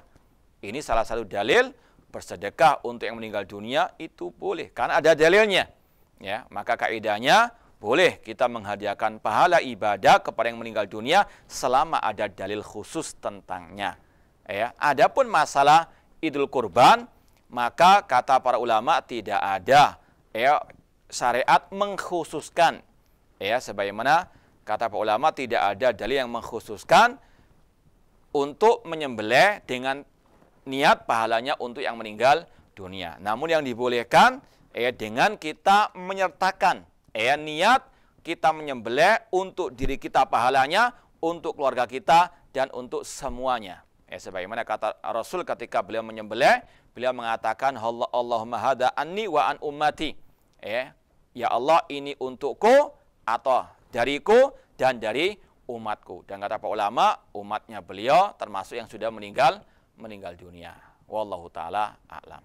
Ini salah satu dalil bersedekah untuk yang meninggal dunia itu boleh karena ada dalilnya. Ya, maka kaidahnya boleh kita menghadiahkan pahala ibadah kepada yang meninggal dunia selama ada dalil khusus tentangnya. Ya, adapun masalah Idul Kurban maka kata para ulama tidak ada ya syariat mengkhususkan ya sebagaimana kata para ulama tidak ada dalil yang mengkhususkan untuk menyembelih dengan niat pahalanya untuk yang meninggal dunia. Namun yang dibolehkan eh dengan kita menyertakan eh niat kita menyembelih untuk diri kita pahalanya, untuk keluarga kita dan untuk semuanya. Eh sebagaimana kata Rasul ketika beliau menyembelih, beliau mengatakan Allahumma hada anni wa an ummati. Eh ya Allah ini untukku atau dariku dan dari umatku. Dan kata para ulama, umatnya beliau termasuk yang sudah meninggal meninggal dunia. Wallahu taala a'lam.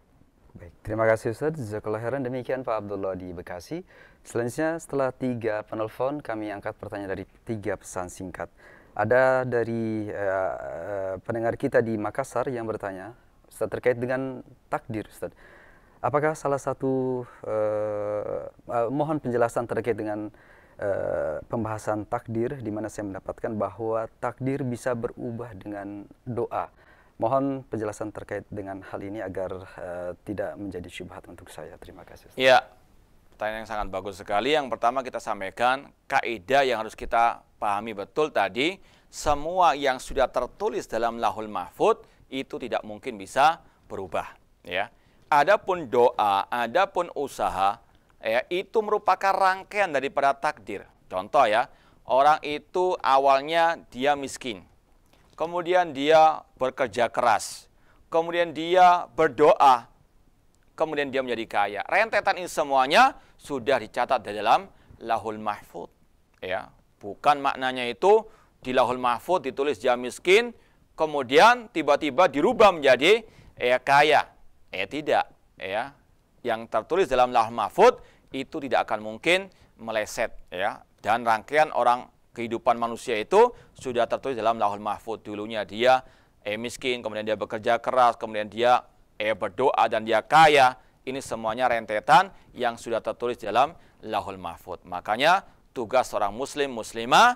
Baik, terima kasih Ustaz. Jazakallah heran Demikian Pak Abdullah di Bekasi. Selanjutnya setelah tiga penelpon kami angkat pertanyaan dari tiga pesan singkat. Ada dari uh, uh, pendengar kita di Makassar yang bertanya, Ustaz terkait dengan takdir Ustaz. Apakah salah satu uh, uh, mohon penjelasan terkait dengan uh, pembahasan takdir di mana saya mendapatkan bahwa takdir bisa berubah dengan doa. Mohon penjelasan terkait dengan hal ini agar uh, tidak menjadi syubhat untuk saya. Terima kasih. Ustaz. Ya, pertanyaan yang sangat bagus sekali. Yang pertama kita sampaikan kaidah yang harus kita pahami betul tadi. Semua yang sudah tertulis dalam lahul mahfud itu tidak mungkin bisa berubah. Ya, adapun doa, adapun usaha, ya itu merupakan rangkaian daripada takdir. Contoh ya, orang itu awalnya dia miskin, kemudian dia bekerja keras, kemudian dia berdoa, kemudian dia menjadi kaya. Rentetan ini semuanya sudah dicatat di dalam lahul mahfud. Ya, bukan maknanya itu di lahul mahfud ditulis dia miskin, kemudian tiba-tiba dirubah menjadi ya kaya. Eh tidak, ya. Yang tertulis dalam lahul mahfud itu tidak akan mungkin meleset ya dan rangkaian orang kehidupan manusia itu sudah tertulis dalam lahul mahfud. Dulunya dia eh, miskin, kemudian dia bekerja keras, kemudian dia eh, berdoa dan dia kaya. Ini semuanya rentetan yang sudah tertulis dalam lahul mahfud. Makanya tugas seorang muslim, muslimah,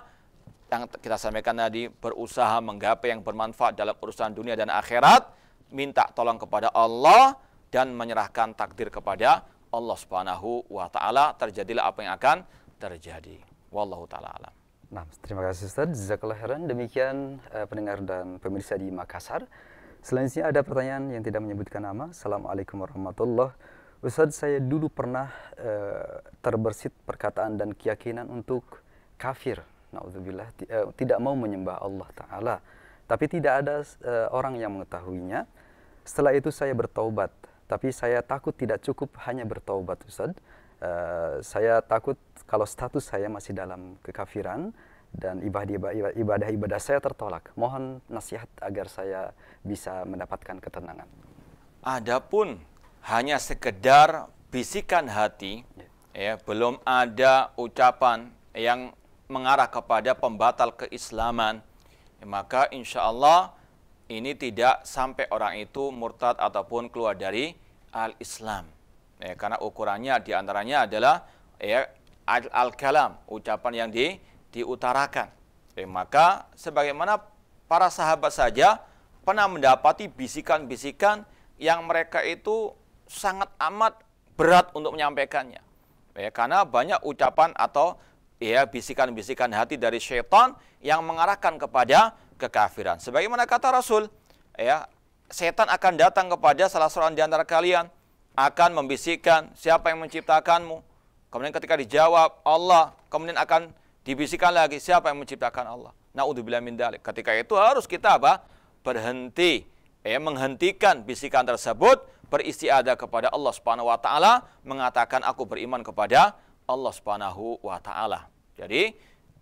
yang kita sampaikan tadi, berusaha menggapai yang bermanfaat dalam urusan dunia dan akhirat, minta tolong kepada Allah, dan menyerahkan takdir kepada Allah Subhanahu wa taala terjadilah apa yang akan terjadi. Wallahu taala alam. Nah, terima kasih Ustaz. Jazakallah heran. Demikian uh, pendengar dan pemirsa di Makassar. Selanjutnya ada pertanyaan yang tidak menyebutkan nama. Assalamualaikum warahmatullahi Ustaz, saya dulu pernah uh, terbersit perkataan dan keyakinan untuk kafir. Nauzubillah uh, eh, tidak mau menyembah Allah taala. Tapi tidak ada uh, orang yang mengetahuinya. Setelah itu saya bertaubat, tapi saya takut tidak cukup hanya bertaubat Ustaz uh, saya takut kalau status saya masih dalam kekafiran dan ibadah-ibadah saya tertolak. Mohon nasihat agar saya bisa mendapatkan ketenangan. Adapun hanya sekedar bisikan hati, ya, ya belum ada ucapan yang mengarah kepada pembatal keislaman, ya, maka insya Allah ini tidak sampai orang itu murtad ataupun keluar dari al-Islam. Ya, karena ukurannya diantaranya adalah ya, al-kalam, ucapan yang di, diutarakan. Ya, maka sebagaimana para sahabat saja pernah mendapati bisikan-bisikan yang mereka itu sangat amat berat untuk menyampaikannya. Ya, karena banyak ucapan atau ya bisikan-bisikan hati dari syaitan yang mengarahkan kepada kekafiran. Sebagaimana kata Rasul, ya setan akan datang kepada salah seorang di antara kalian akan membisikkan siapa yang menciptakanmu. Kemudian ketika dijawab Allah, kemudian akan dibisikkan lagi siapa yang menciptakan Allah. Naudzubillah min dalik. Ketika itu harus kita apa? Berhenti. Eh, menghentikan bisikan tersebut, beristiada kepada Allah Subhanahu wa taala, mengatakan aku beriman kepada Allah Subhanahu wa taala. Jadi,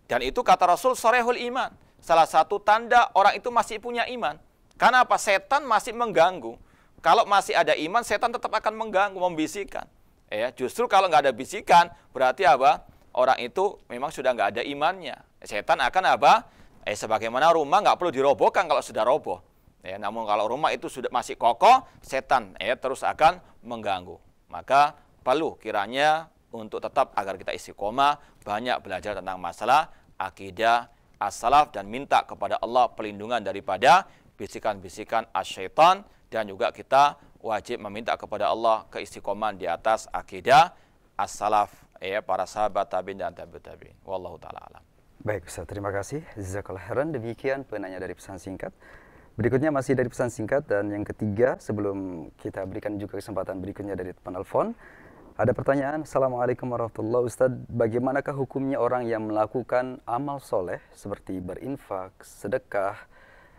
dan itu kata Rasul sorehul iman. Salah satu tanda orang itu masih punya iman. Karena apa? Setan masih mengganggu kalau masih ada iman, setan tetap akan mengganggu, membisikkan. Ya, justru kalau nggak ada bisikan, berarti apa? Orang itu memang sudah nggak ada imannya. Setan akan apa? Eh, sebagaimana rumah nggak perlu dirobohkan kalau sudah roboh. Ya, namun kalau rumah itu sudah masih kokoh, setan ya terus akan mengganggu. Maka perlu kiranya untuk tetap agar kita isi koma banyak belajar tentang masalah akidah as-salaf dan minta kepada Allah perlindungan daripada bisikan-bisikan asyaitan -bisikan dan juga kita wajib meminta kepada Allah keistiqoman di atas akidah as-salaf ya para sahabat tabi'in dan tabi'ut tabi'in. Wallahu taala alam. Baik Ustaz, terima kasih. Jazakallah khairan. Demikian penanya dari pesan singkat. Berikutnya masih dari pesan singkat dan yang ketiga sebelum kita berikan juga kesempatan berikutnya dari telepon. Ada pertanyaan, Assalamualaikum warahmatullahi Ustaz, bagaimanakah hukumnya orang yang melakukan amal soleh seperti berinfak, sedekah,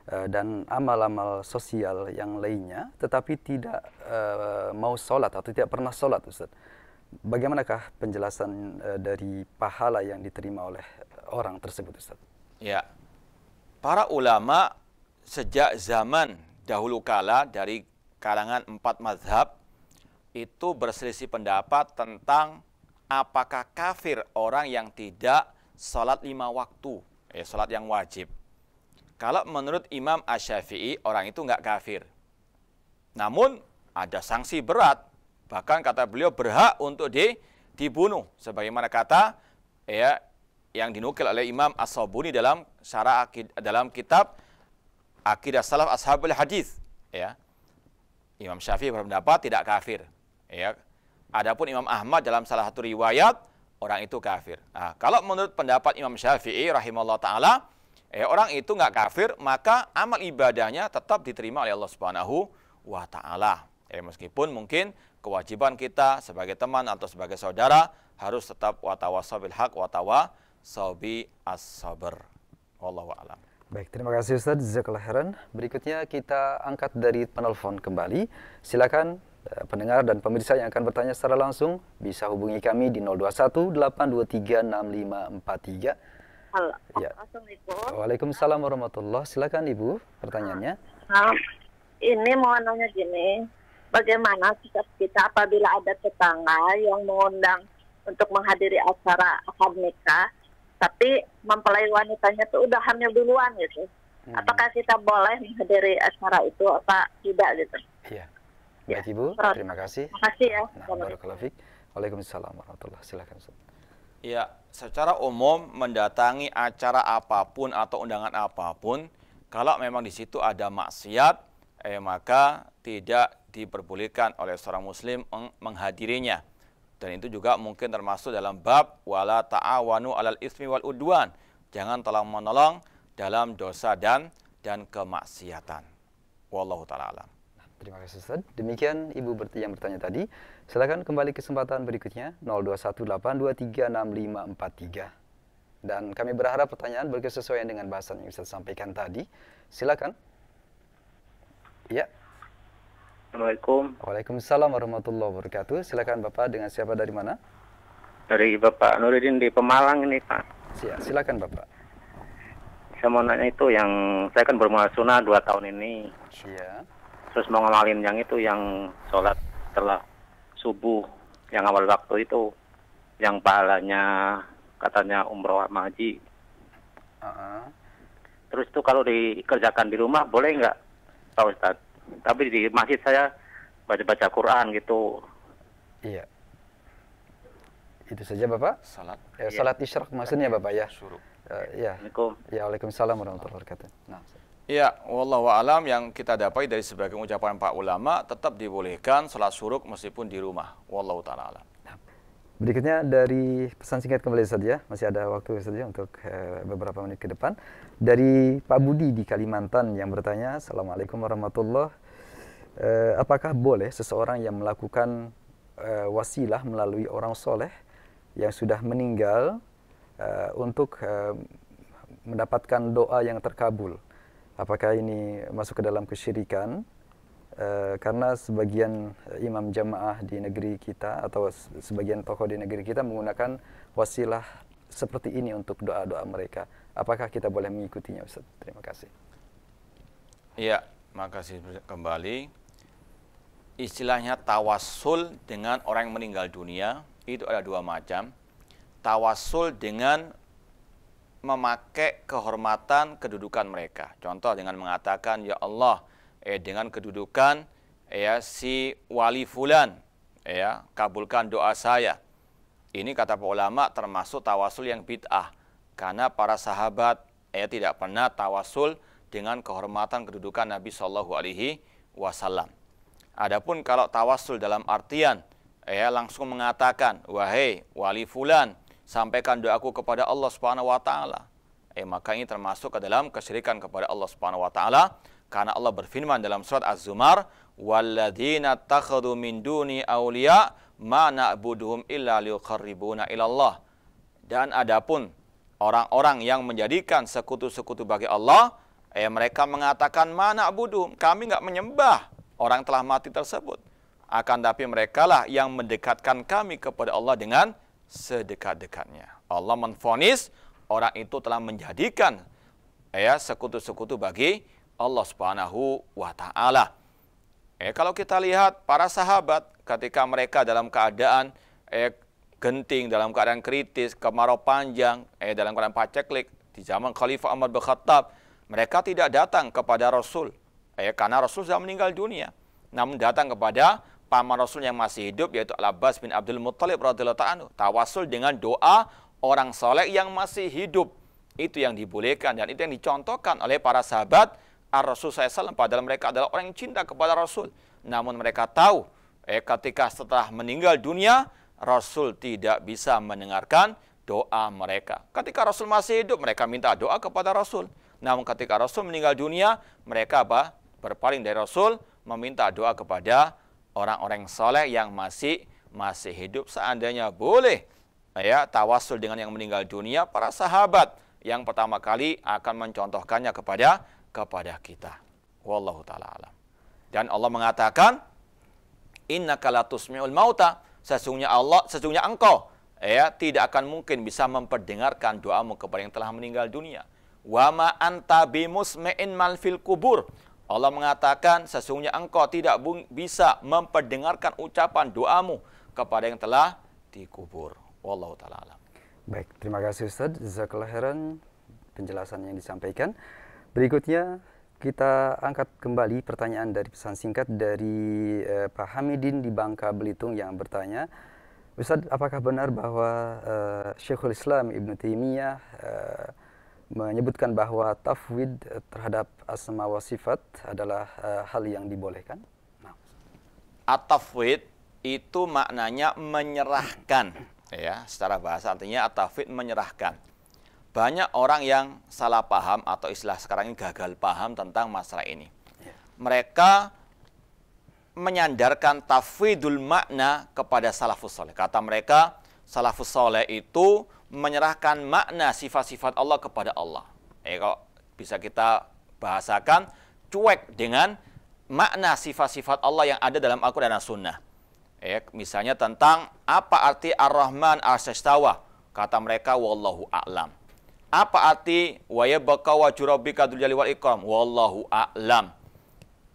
Eh, dan amal-amal sosial yang lainnya, tetapi tidak uh, mau sholat atau tidak pernah sholat, Ustaz. Bagaimanakah penjelasan uh, dari pahala yang diterima oleh orang tersebut, Ustaz? Ya, para ulama sejak zaman dahulu kala dari kalangan empat mazhab itu berselisih pendapat tentang apakah kafir orang yang tidak sholat lima waktu, eh, sholat yang wajib kalau menurut Imam Asyafi'i, orang itu nggak kafir. Namun, ada sanksi berat. Bahkan kata beliau berhak untuk di, dibunuh. Sebagaimana kata ya yang dinukil oleh Imam as dalam syarah dalam kitab Akidah Salaf Ashabul Hadis. Ya. Imam Syafi'i berpendapat tidak kafir. Ya. Adapun Imam Ahmad dalam salah satu riwayat orang itu kafir. Nah, kalau menurut pendapat Imam Syafi'i rahimahullah taala eh, orang itu nggak kafir, maka amal ibadahnya tetap diterima oleh Allah Subhanahu wa taala. Eh, meskipun mungkin kewajiban kita sebagai teman atau sebagai saudara harus tetap watawasabil hak watawa sabi as sabar. Wallahu a'lam. Baik, terima kasih Ustaz Jazakallah Heran. Berikutnya kita angkat dari penelpon kembali. Silakan eh, pendengar dan pemirsa yang akan bertanya secara langsung bisa hubungi kami di 021 823 6543 Halo. Ya. Assalamualaikum. Waalaikumsalam warahmatullah. Silakan Ibu, pertanyaannya. Nah, ini mau nanya gini, bagaimana sikap kita apabila ada tetangga yang mengundang untuk menghadiri acara akad nikah, tapi mempelai wanitanya tuh udah hamil duluan gitu. Hmm. Apakah kita boleh menghadiri acara itu apa tidak gitu? Iya. iya. Baik ya. Ibu, terima kasih. Terima kasih ya. Nah, Waalaikumsalam warahmatullahi Silakan Iya, secara umum mendatangi acara apapun atau undangan apapun, kalau memang di situ ada maksiat, eh maka tidak diperbolehkan oleh seorang muslim menghadirinya. Dan itu juga mungkin termasuk dalam bab wala ta'awanu alal ismi wal udwan. Jangan tolong menolong dalam dosa dan dan kemaksiatan. Wallahu taala alam. Terima kasih Ustaz. Demikian Ibu yang bertanya tadi. Silakan kembali kesempatan berikutnya 0218236543. Dan kami berharap pertanyaan berkesesuaian dengan bahasan yang Ustaz sampaikan tadi. Silakan. Ya. Assalamualaikum. Waalaikumsalam warahmatullahi wabarakatuh. Silakan Bapak dengan siapa dari mana? Dari Bapak Nuruddin di Pemalang ini Pak. Siap, silakan Bapak. Saya mau nanya itu yang saya kan bermuasuna dua tahun ini. Iya terus mau ngamalin yang itu yang sholat setelah subuh yang awal waktu itu yang pahalanya katanya umroh sama uh -uh. terus itu kalau dikerjakan di rumah boleh nggak Pak ustad tapi di masjid saya baca-baca Quran gitu iya itu saja Bapak salat ya, salat iya. isyrak maksudnya Bapak ya suruh uh, ya ya Waalaikumsalam warahmatullahi wabarakatuh nah. Ya, wallahu alam yang kita dapat dari sebagian ucapan Pak ulama tetap dibolehkan salat suruk meskipun di rumah. Wallahu taala alam. Nah, berikutnya dari pesan singkat kembali saja, ya. masih ada waktu saja ya, untuk eh, beberapa menit ke depan. Dari Pak Budi di Kalimantan yang bertanya, Assalamualaikum warahmatullahi wabarakatuh. Eh, apakah boleh seseorang yang melakukan eh, wasilah melalui orang soleh yang sudah meninggal untuk mendapatkan doa yang terkabul? apakah ini masuk ke dalam kesyirikan uh, karena sebagian eh, imam jamaah di negeri kita atau sebagian tokoh di negeri kita menggunakan wasilah seperti ini untuk doa-doa mereka. Apakah kita boleh mengikutinya Ustaz? Terima kasih. Iya, makasih kembali. Istilahnya tawasul dengan orang yang meninggal dunia itu ada dua macam. Tawasul dengan memakai kehormatan kedudukan mereka. Contoh dengan mengatakan ya Allah, eh dengan kedudukan ya si wali fulan ya kabulkan doa saya. Ini kata para ulama termasuk tawasul yang bid'ah karena para sahabat ya tidak pernah tawasul dengan kehormatan kedudukan Nabi Shallallahu alaihi wasallam. Adapun kalau tawasul dalam artian ya langsung mengatakan wahai wali fulan sampaikan doaku kepada Allah Subhanahu wa taala. Eh maka ini termasuk ke dalam kesyirikan kepada Allah Subhanahu wa taala karena Allah berfirman dalam surat Az-Zumar, "Walladzina takhadhu min duni awliya ma na'buduhum illa liqarribuna ila Allah." Dan adapun orang-orang yang menjadikan sekutu-sekutu bagi Allah, eh mereka mengatakan mana na'buduhum, kami nggak menyembah orang telah mati tersebut. Akan tapi mereka lah yang mendekatkan kami kepada Allah dengan sedekat-dekatnya. Allah menfonis orang itu telah menjadikan ya sekutu-sekutu bagi Allah Subhanahu wa taala. Eh, kalau kita lihat para sahabat ketika mereka dalam keadaan eh, genting, dalam keadaan kritis, kemarau panjang, eh, dalam keadaan paceklik di zaman Khalifah Umar bin Khattab, mereka tidak datang kepada Rasul eh, karena Rasul sudah meninggal dunia. Namun datang kepada paman Rasul yang masih hidup yaitu Al-Abbas bin Abdul Muttalib radhiyallahu Taala tawasul dengan doa orang soleh yang masih hidup itu yang dibolehkan dan itu yang dicontohkan oleh para sahabat Ar Rasul SAW padahal mereka adalah orang yang cinta kepada Rasul namun mereka tahu eh ketika setelah meninggal dunia Rasul tidak bisa mendengarkan doa mereka. Ketika Rasul masih hidup, mereka minta doa kepada Rasul. Namun ketika Rasul meninggal dunia, mereka apa? berpaling dari Rasul, meminta doa kepada orang-orang soleh yang masih masih hidup seandainya boleh ya tawasul dengan yang meninggal dunia para sahabat yang pertama kali akan mencontohkannya kepada kepada kita. Wallahu taala alam. Dan Allah mengatakan innaka latusmi'ul mauta sesungguhnya Allah sesungguhnya engkau ya tidak akan mungkin bisa memperdengarkan doamu kepada yang telah meninggal dunia. Wa ma anta bimusmi'in kubur Allah mengatakan sesungguhnya engkau tidak bisa memperdengarkan ucapan doamu kepada yang telah dikubur. Wallahu taala alam. Baik, terima kasih Ustaz. Jazakallah penjelasan yang disampaikan. Berikutnya kita angkat kembali pertanyaan dari pesan singkat dari eh, Pak Hamidin di Bangka Belitung yang bertanya, Ustadz, apakah benar bahwa eh, Syekhul Islam Ibnu Taimiyah eh, menyebutkan bahwa tafwid terhadap asma wa sifat adalah uh, hal yang dibolehkan. Nah. Atafwid itu maknanya menyerahkan ya, secara bahasa artinya atafwid menyerahkan. Banyak orang yang salah paham atau istilah sekarang ini gagal paham tentang masalah ini. Ya. Mereka menyandarkan tafwidul makna kepada salafus soleh. Kata mereka, salafus soleh itu menyerahkan makna sifat-sifat Allah kepada Allah. Eh kalau bisa kita bahasakan cuek dengan makna sifat-sifat Allah yang ada dalam Al-Qur'an dan Sunnah. Eh, misalnya tentang apa arti Ar-Rahman ar sestawa Kata mereka wallahu a'lam. Apa arti wa yabqa wajhu rabbika dzul wal ikram? Wallahu a'lam.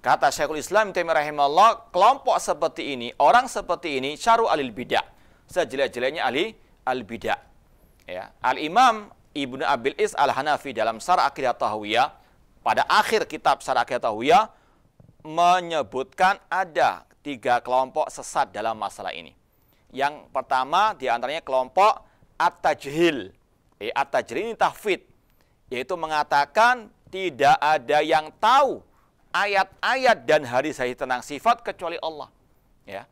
Kata Syekhul Islam Ibnu rahimahullah, kelompok seperti ini, orang seperti ini syaru alil bidah. Sejelek-jeleknya ahli al bidah. Ya. Al-Imam Ibnu Abil Is Al-Hanafi dalam Sar Aqidah Tahawiyah pada akhir kitab Sar Aqidah Tahawiyah menyebutkan ada tiga kelompok sesat dalam masalah ini. Yang pertama diantaranya kelompok At-Tajhil. Eh, At-Tajhil ini tahfid. Yaitu mengatakan tidak ada yang tahu ayat-ayat dan hari-hari tentang sifat kecuali Allah. Ya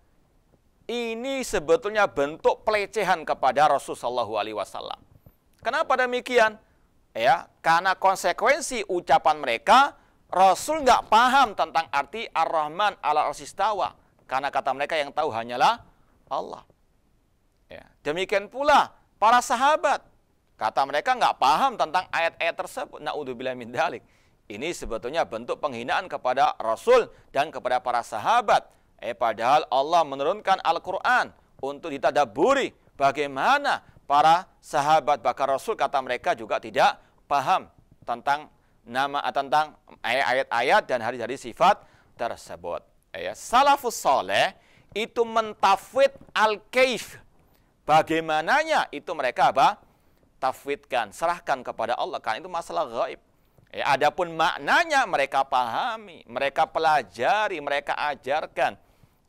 ini sebetulnya bentuk pelecehan kepada Rasulullah SAW. Kenapa demikian? Ya, karena konsekuensi ucapan mereka, Rasul nggak paham tentang arti Ar-Rahman ala arsistawa. Karena kata mereka yang tahu hanyalah Allah. Ya. Demikian pula para sahabat. Kata mereka nggak paham tentang ayat-ayat tersebut. Na'udzubillah min dalik. Ini sebetulnya bentuk penghinaan kepada Rasul dan kepada para sahabat Eh padahal Allah menurunkan Al-Quran untuk ditadaburi bagaimana para sahabat bakar Rasul kata mereka juga tidak paham tentang nama tentang ayat-ayat dan hari-hari sifat tersebut. Ya, salafus soleh itu mentafwid al-kaif. Bagaimananya itu mereka apa? Tafwidkan, serahkan kepada Allah. kan itu masalah gaib. Ya, eh, adapun maknanya mereka pahami, mereka pelajari, mereka ajarkan.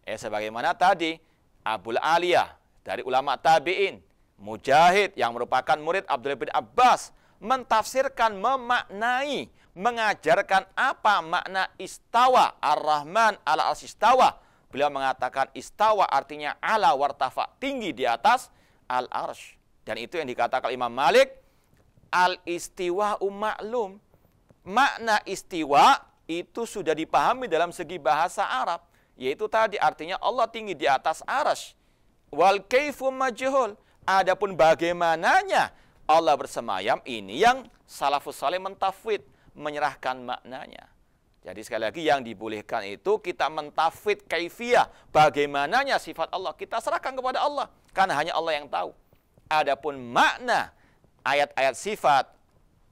Eh sebagaimana tadi Abul Aliyah dari ulama tabi'in, Mujahid yang merupakan murid Abdul bin Abbas mentafsirkan, memaknai, mengajarkan apa makna istawa Ar-Rahman ala al-istawa. Beliau mengatakan istawa artinya ala wartafa tinggi di atas al-arsh. Dan itu yang dikatakan Imam Malik al-istiwa umaklum. Makna istiwa itu sudah dipahami dalam segi bahasa Arab. Yaitu tadi artinya Allah tinggi di atas aras Wal kaifu majhul. Adapun bagaimananya Allah bersemayam ini yang salafus saleh mentafwid, menyerahkan maknanya. Jadi sekali lagi yang dibolehkan itu kita mentafwid kaifiyah, bagaimananya sifat Allah kita serahkan kepada Allah karena hanya Allah yang tahu. Adapun makna ayat-ayat sifat,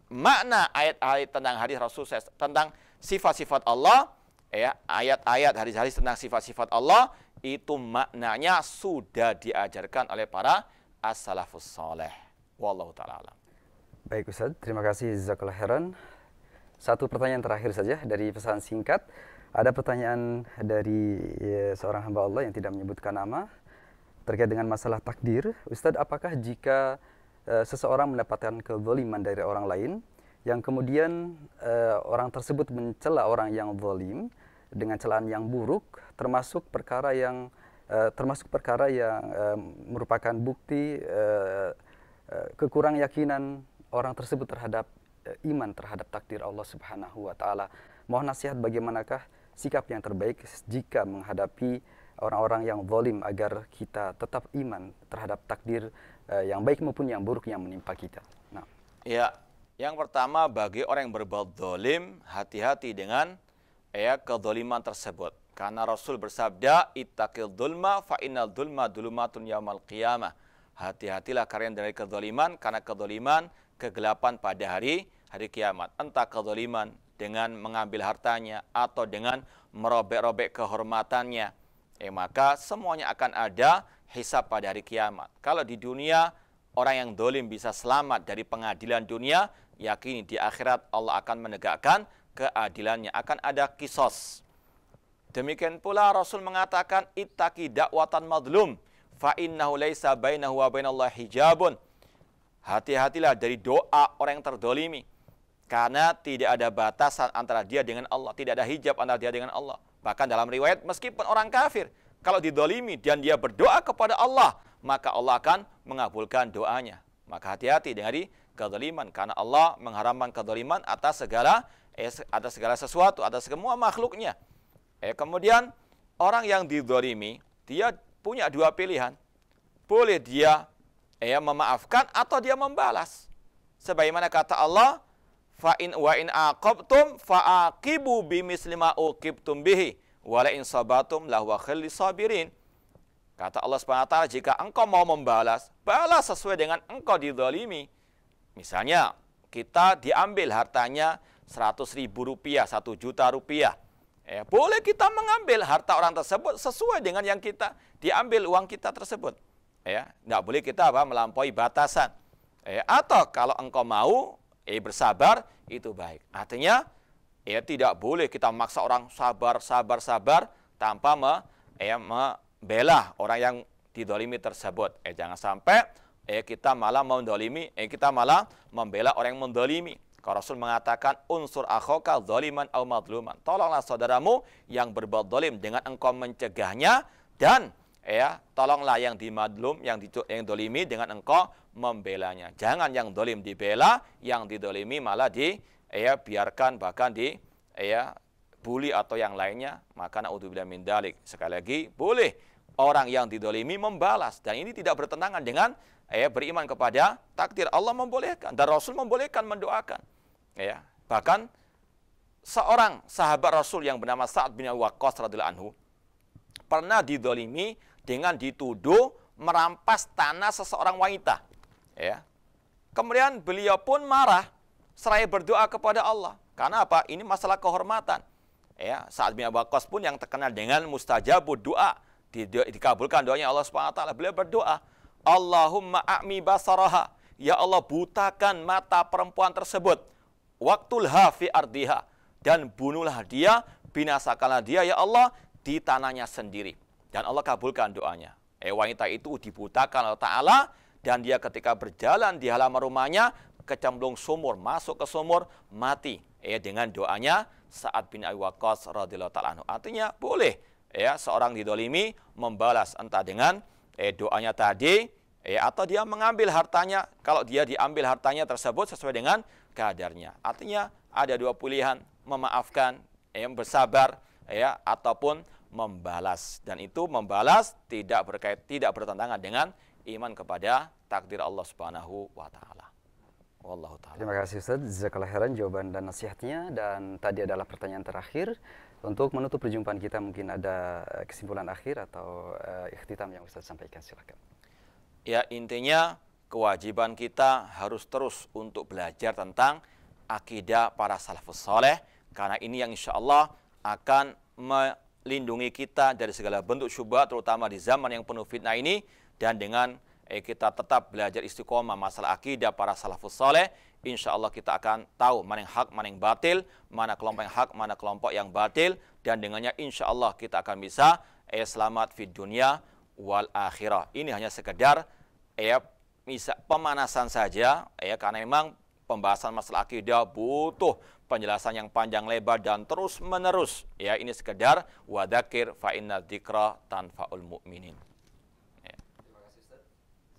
makna ayat-ayat tentang hadis Rasul tentang sifat-sifat Allah ya ayat-ayat hari-hari tentang sifat-sifat Allah itu maknanya sudah diajarkan oleh para as-salafus soleh. Wallahu ta'ala alam. Baik Ustaz, terima kasih jazakallahu khairan. Satu pertanyaan terakhir saja dari pesan singkat. Ada pertanyaan dari ya, seorang hamba Allah yang tidak menyebutkan nama terkait dengan masalah takdir. Ustadz, apakah jika e, seseorang mendapatkan kezaliman dari orang lain, yang kemudian e, orang tersebut mencela orang yang zalim, dengan celaan yang buruk termasuk perkara yang uh, termasuk perkara yang uh, merupakan bukti uh, uh, kekurang yakinan orang tersebut terhadap uh, iman terhadap takdir Allah Subhanahu wa taala. Mohon nasihat bagaimanakah sikap yang terbaik jika menghadapi orang-orang yang zalim agar kita tetap iman terhadap takdir uh, yang baik maupun yang buruk yang menimpa kita. Nah. Ya, yang pertama bagi orang yang berbuat zalim hati-hati dengan ya kezaliman tersebut. Karena Rasul bersabda, "Ittaqil dulma fa innal dulumatun dzulumatun yaumal qiyamah." Hati-hatilah kalian dari kezaliman karena kezaliman kegelapan pada hari hari kiamat. Entah kezaliman dengan mengambil hartanya atau dengan merobek-robek kehormatannya. Eh maka semuanya akan ada hisab pada hari kiamat. Kalau di dunia orang yang dolim bisa selamat dari pengadilan dunia, yakini di akhirat Allah akan menegakkan keadilannya. Akan ada kisos. Demikian pula Rasul mengatakan ittaki dakwatan madlum fa innahu laisa bainahu wa bainallahi hijabun. Hati-hatilah dari doa orang yang terdolimi. Karena tidak ada batasan antara dia dengan Allah. Tidak ada hijab antara dia dengan Allah. Bahkan dalam riwayat meskipun orang kafir. Kalau didolimi dan dia berdoa kepada Allah. Maka Allah akan mengabulkan doanya. Maka hati-hati dari kedoliman. Karena Allah mengharamkan kedoliman atas segala eh, ada segala sesuatu, ada semua makhluknya. Eh, kemudian orang yang didolimi, dia punya dua pilihan. Boleh dia eh, memaafkan atau dia membalas. Sebagaimana kata Allah, fa in wa in aqabtum fa aqibu bimisli uqibtum bihi wa la in sabatum lahu sabirin. Kata Allah SWT, jika engkau mau membalas, balas sesuai dengan engkau didolimi. Misalnya, kita diambil hartanya, Seratus ribu rupiah, satu juta rupiah. Eh, boleh kita mengambil harta orang tersebut sesuai dengan yang kita diambil uang kita tersebut. Ya, eh, boleh kita apa melampaui batasan. Eh, atau kalau engkau mau, eh bersabar itu baik. Artinya, ya tidak boleh kita memaksa orang sabar, sabar, sabar tanpa me, eh, membela orang yang didolimi tersebut. Eh jangan sampai eh kita malah mendolimi, eh kita malah membela orang yang mendolimi. Kalau Rasul mengatakan unsur akhoka doliman au madluman. Tolonglah saudaramu yang berbuat dolim dengan engkau mencegahnya dan ya tolonglah yang dimadlum yang di, yang dolimi dengan engkau membelanya. Jangan yang dolim dibela, yang didolimi malah di ya biarkan bahkan di ya bully atau yang lainnya. Maka naudzubillah min dalik. Sekali lagi boleh orang yang didolimi membalas dan ini tidak bertentangan dengan ya beriman kepada takdir Allah membolehkan dan Rasul membolehkan mendoakan ya bahkan seorang sahabat Rasul yang bernama Sa'ad bin Waqqas radhiyallahu anhu pernah didolimi dengan dituduh merampas tanah seseorang wanita ya kemudian beliau pun marah seraya berdoa kepada Allah karena apa ini masalah kehormatan ya Sa'ad bin Waqqas pun yang terkenal dengan mustajabud doa dikabulkan doanya Allah Subhanahu wa taala beliau berdoa Allahumma a'mi basaraha. Ya Allah butakan mata perempuan tersebut. Waktulha fi ardiha. Dan bunuhlah dia, binasakanlah dia ya Allah di tanahnya sendiri. Dan Allah kabulkan doanya. Eh wanita itu dibutakan oleh Ta'ala dan dia ketika berjalan di halaman rumahnya kecemplung sumur, masuk ke sumur, mati. eh, dengan doanya saat bin Abi Waqqas radhiyallahu taala Artinya boleh ya seorang didolimi membalas entah dengan eh, doanya tadi, eh, atau dia mengambil hartanya, kalau dia diambil hartanya tersebut sesuai dengan kadarnya. Artinya ada dua pilihan, memaafkan, eh, bersabar, eh, ya eh, ataupun membalas dan itu membalas tidak berkait tidak bertentangan dengan iman kepada takdir Allah Subhanahu wa taala. Wallahu taala. Terima kasih Ustaz. Jazakallah khairan jawaban dan nasihatnya dan tadi adalah pertanyaan terakhir untuk menutup perjumpaan kita mungkin ada eh, kesimpulan akhir atau uh, ikhtitam yang Ustaz sampaikan silakan. Ya intinya kewajiban kita harus terus untuk belajar tentang akidah para salafus soleh karena ini yang insya Allah akan melindungi kita dari segala bentuk syubhat terutama di zaman yang penuh fitnah ini dan dengan eh, kita tetap belajar istiqomah masalah akidah para salafus soleh, insya Allah kita akan tahu mana yang hak, mana yang batil, mana kelompok yang hak, mana kelompok yang batil, dan dengannya insya Allah kita akan bisa eh, selamat di dunia wal akhirah. Ini hanya sekedar eh, bisa pemanasan saja, eh, karena memang pembahasan masalah akidah butuh penjelasan yang panjang lebar dan terus menerus. Ya, ini sekedar wadakir fa inna dzikra tanfaul mu'minin.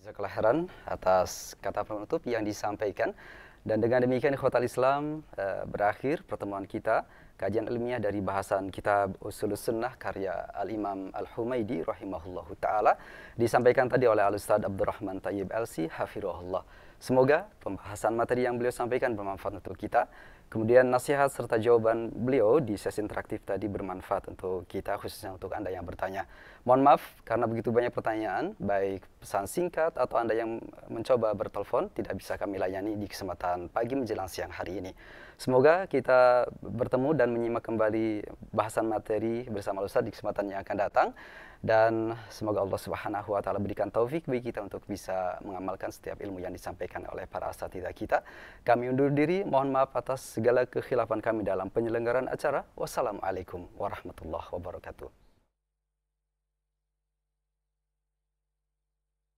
Jazakallah heran atas kata penutup yang disampaikan. Dan dengan demikian khotal Islam uh, berakhir pertemuan kita kajian ilmiah dari bahasan kitab Usul Sunnah karya Al-Imam Al-Humaidi rahimahullahu taala disampaikan tadi oleh Al-Ustaz Abdurrahman Tayyib Elsi hafirullah. Semoga pembahasan materi yang beliau sampaikan bermanfaat untuk kita Kemudian nasihat serta jawaban beliau di sesi interaktif tadi bermanfaat untuk kita, khususnya untuk Anda yang bertanya. Mohon maaf karena begitu banyak pertanyaan, baik pesan singkat atau Anda yang mencoba bertelpon tidak bisa kami layani di kesempatan pagi menjelang siang hari ini. Semoga kita bertemu dan menyimak kembali bahasan materi bersama Lusa di kesempatan yang akan datang dan semoga Allah Subhanahu wa taala berikan taufik bagi kita untuk bisa mengamalkan setiap ilmu yang disampaikan oleh para asatidz kita. Kami undur diri, mohon maaf atas segala kekhilafan kami dalam penyelenggaraan acara. Wassalamualaikum warahmatullahi wabarakatuh.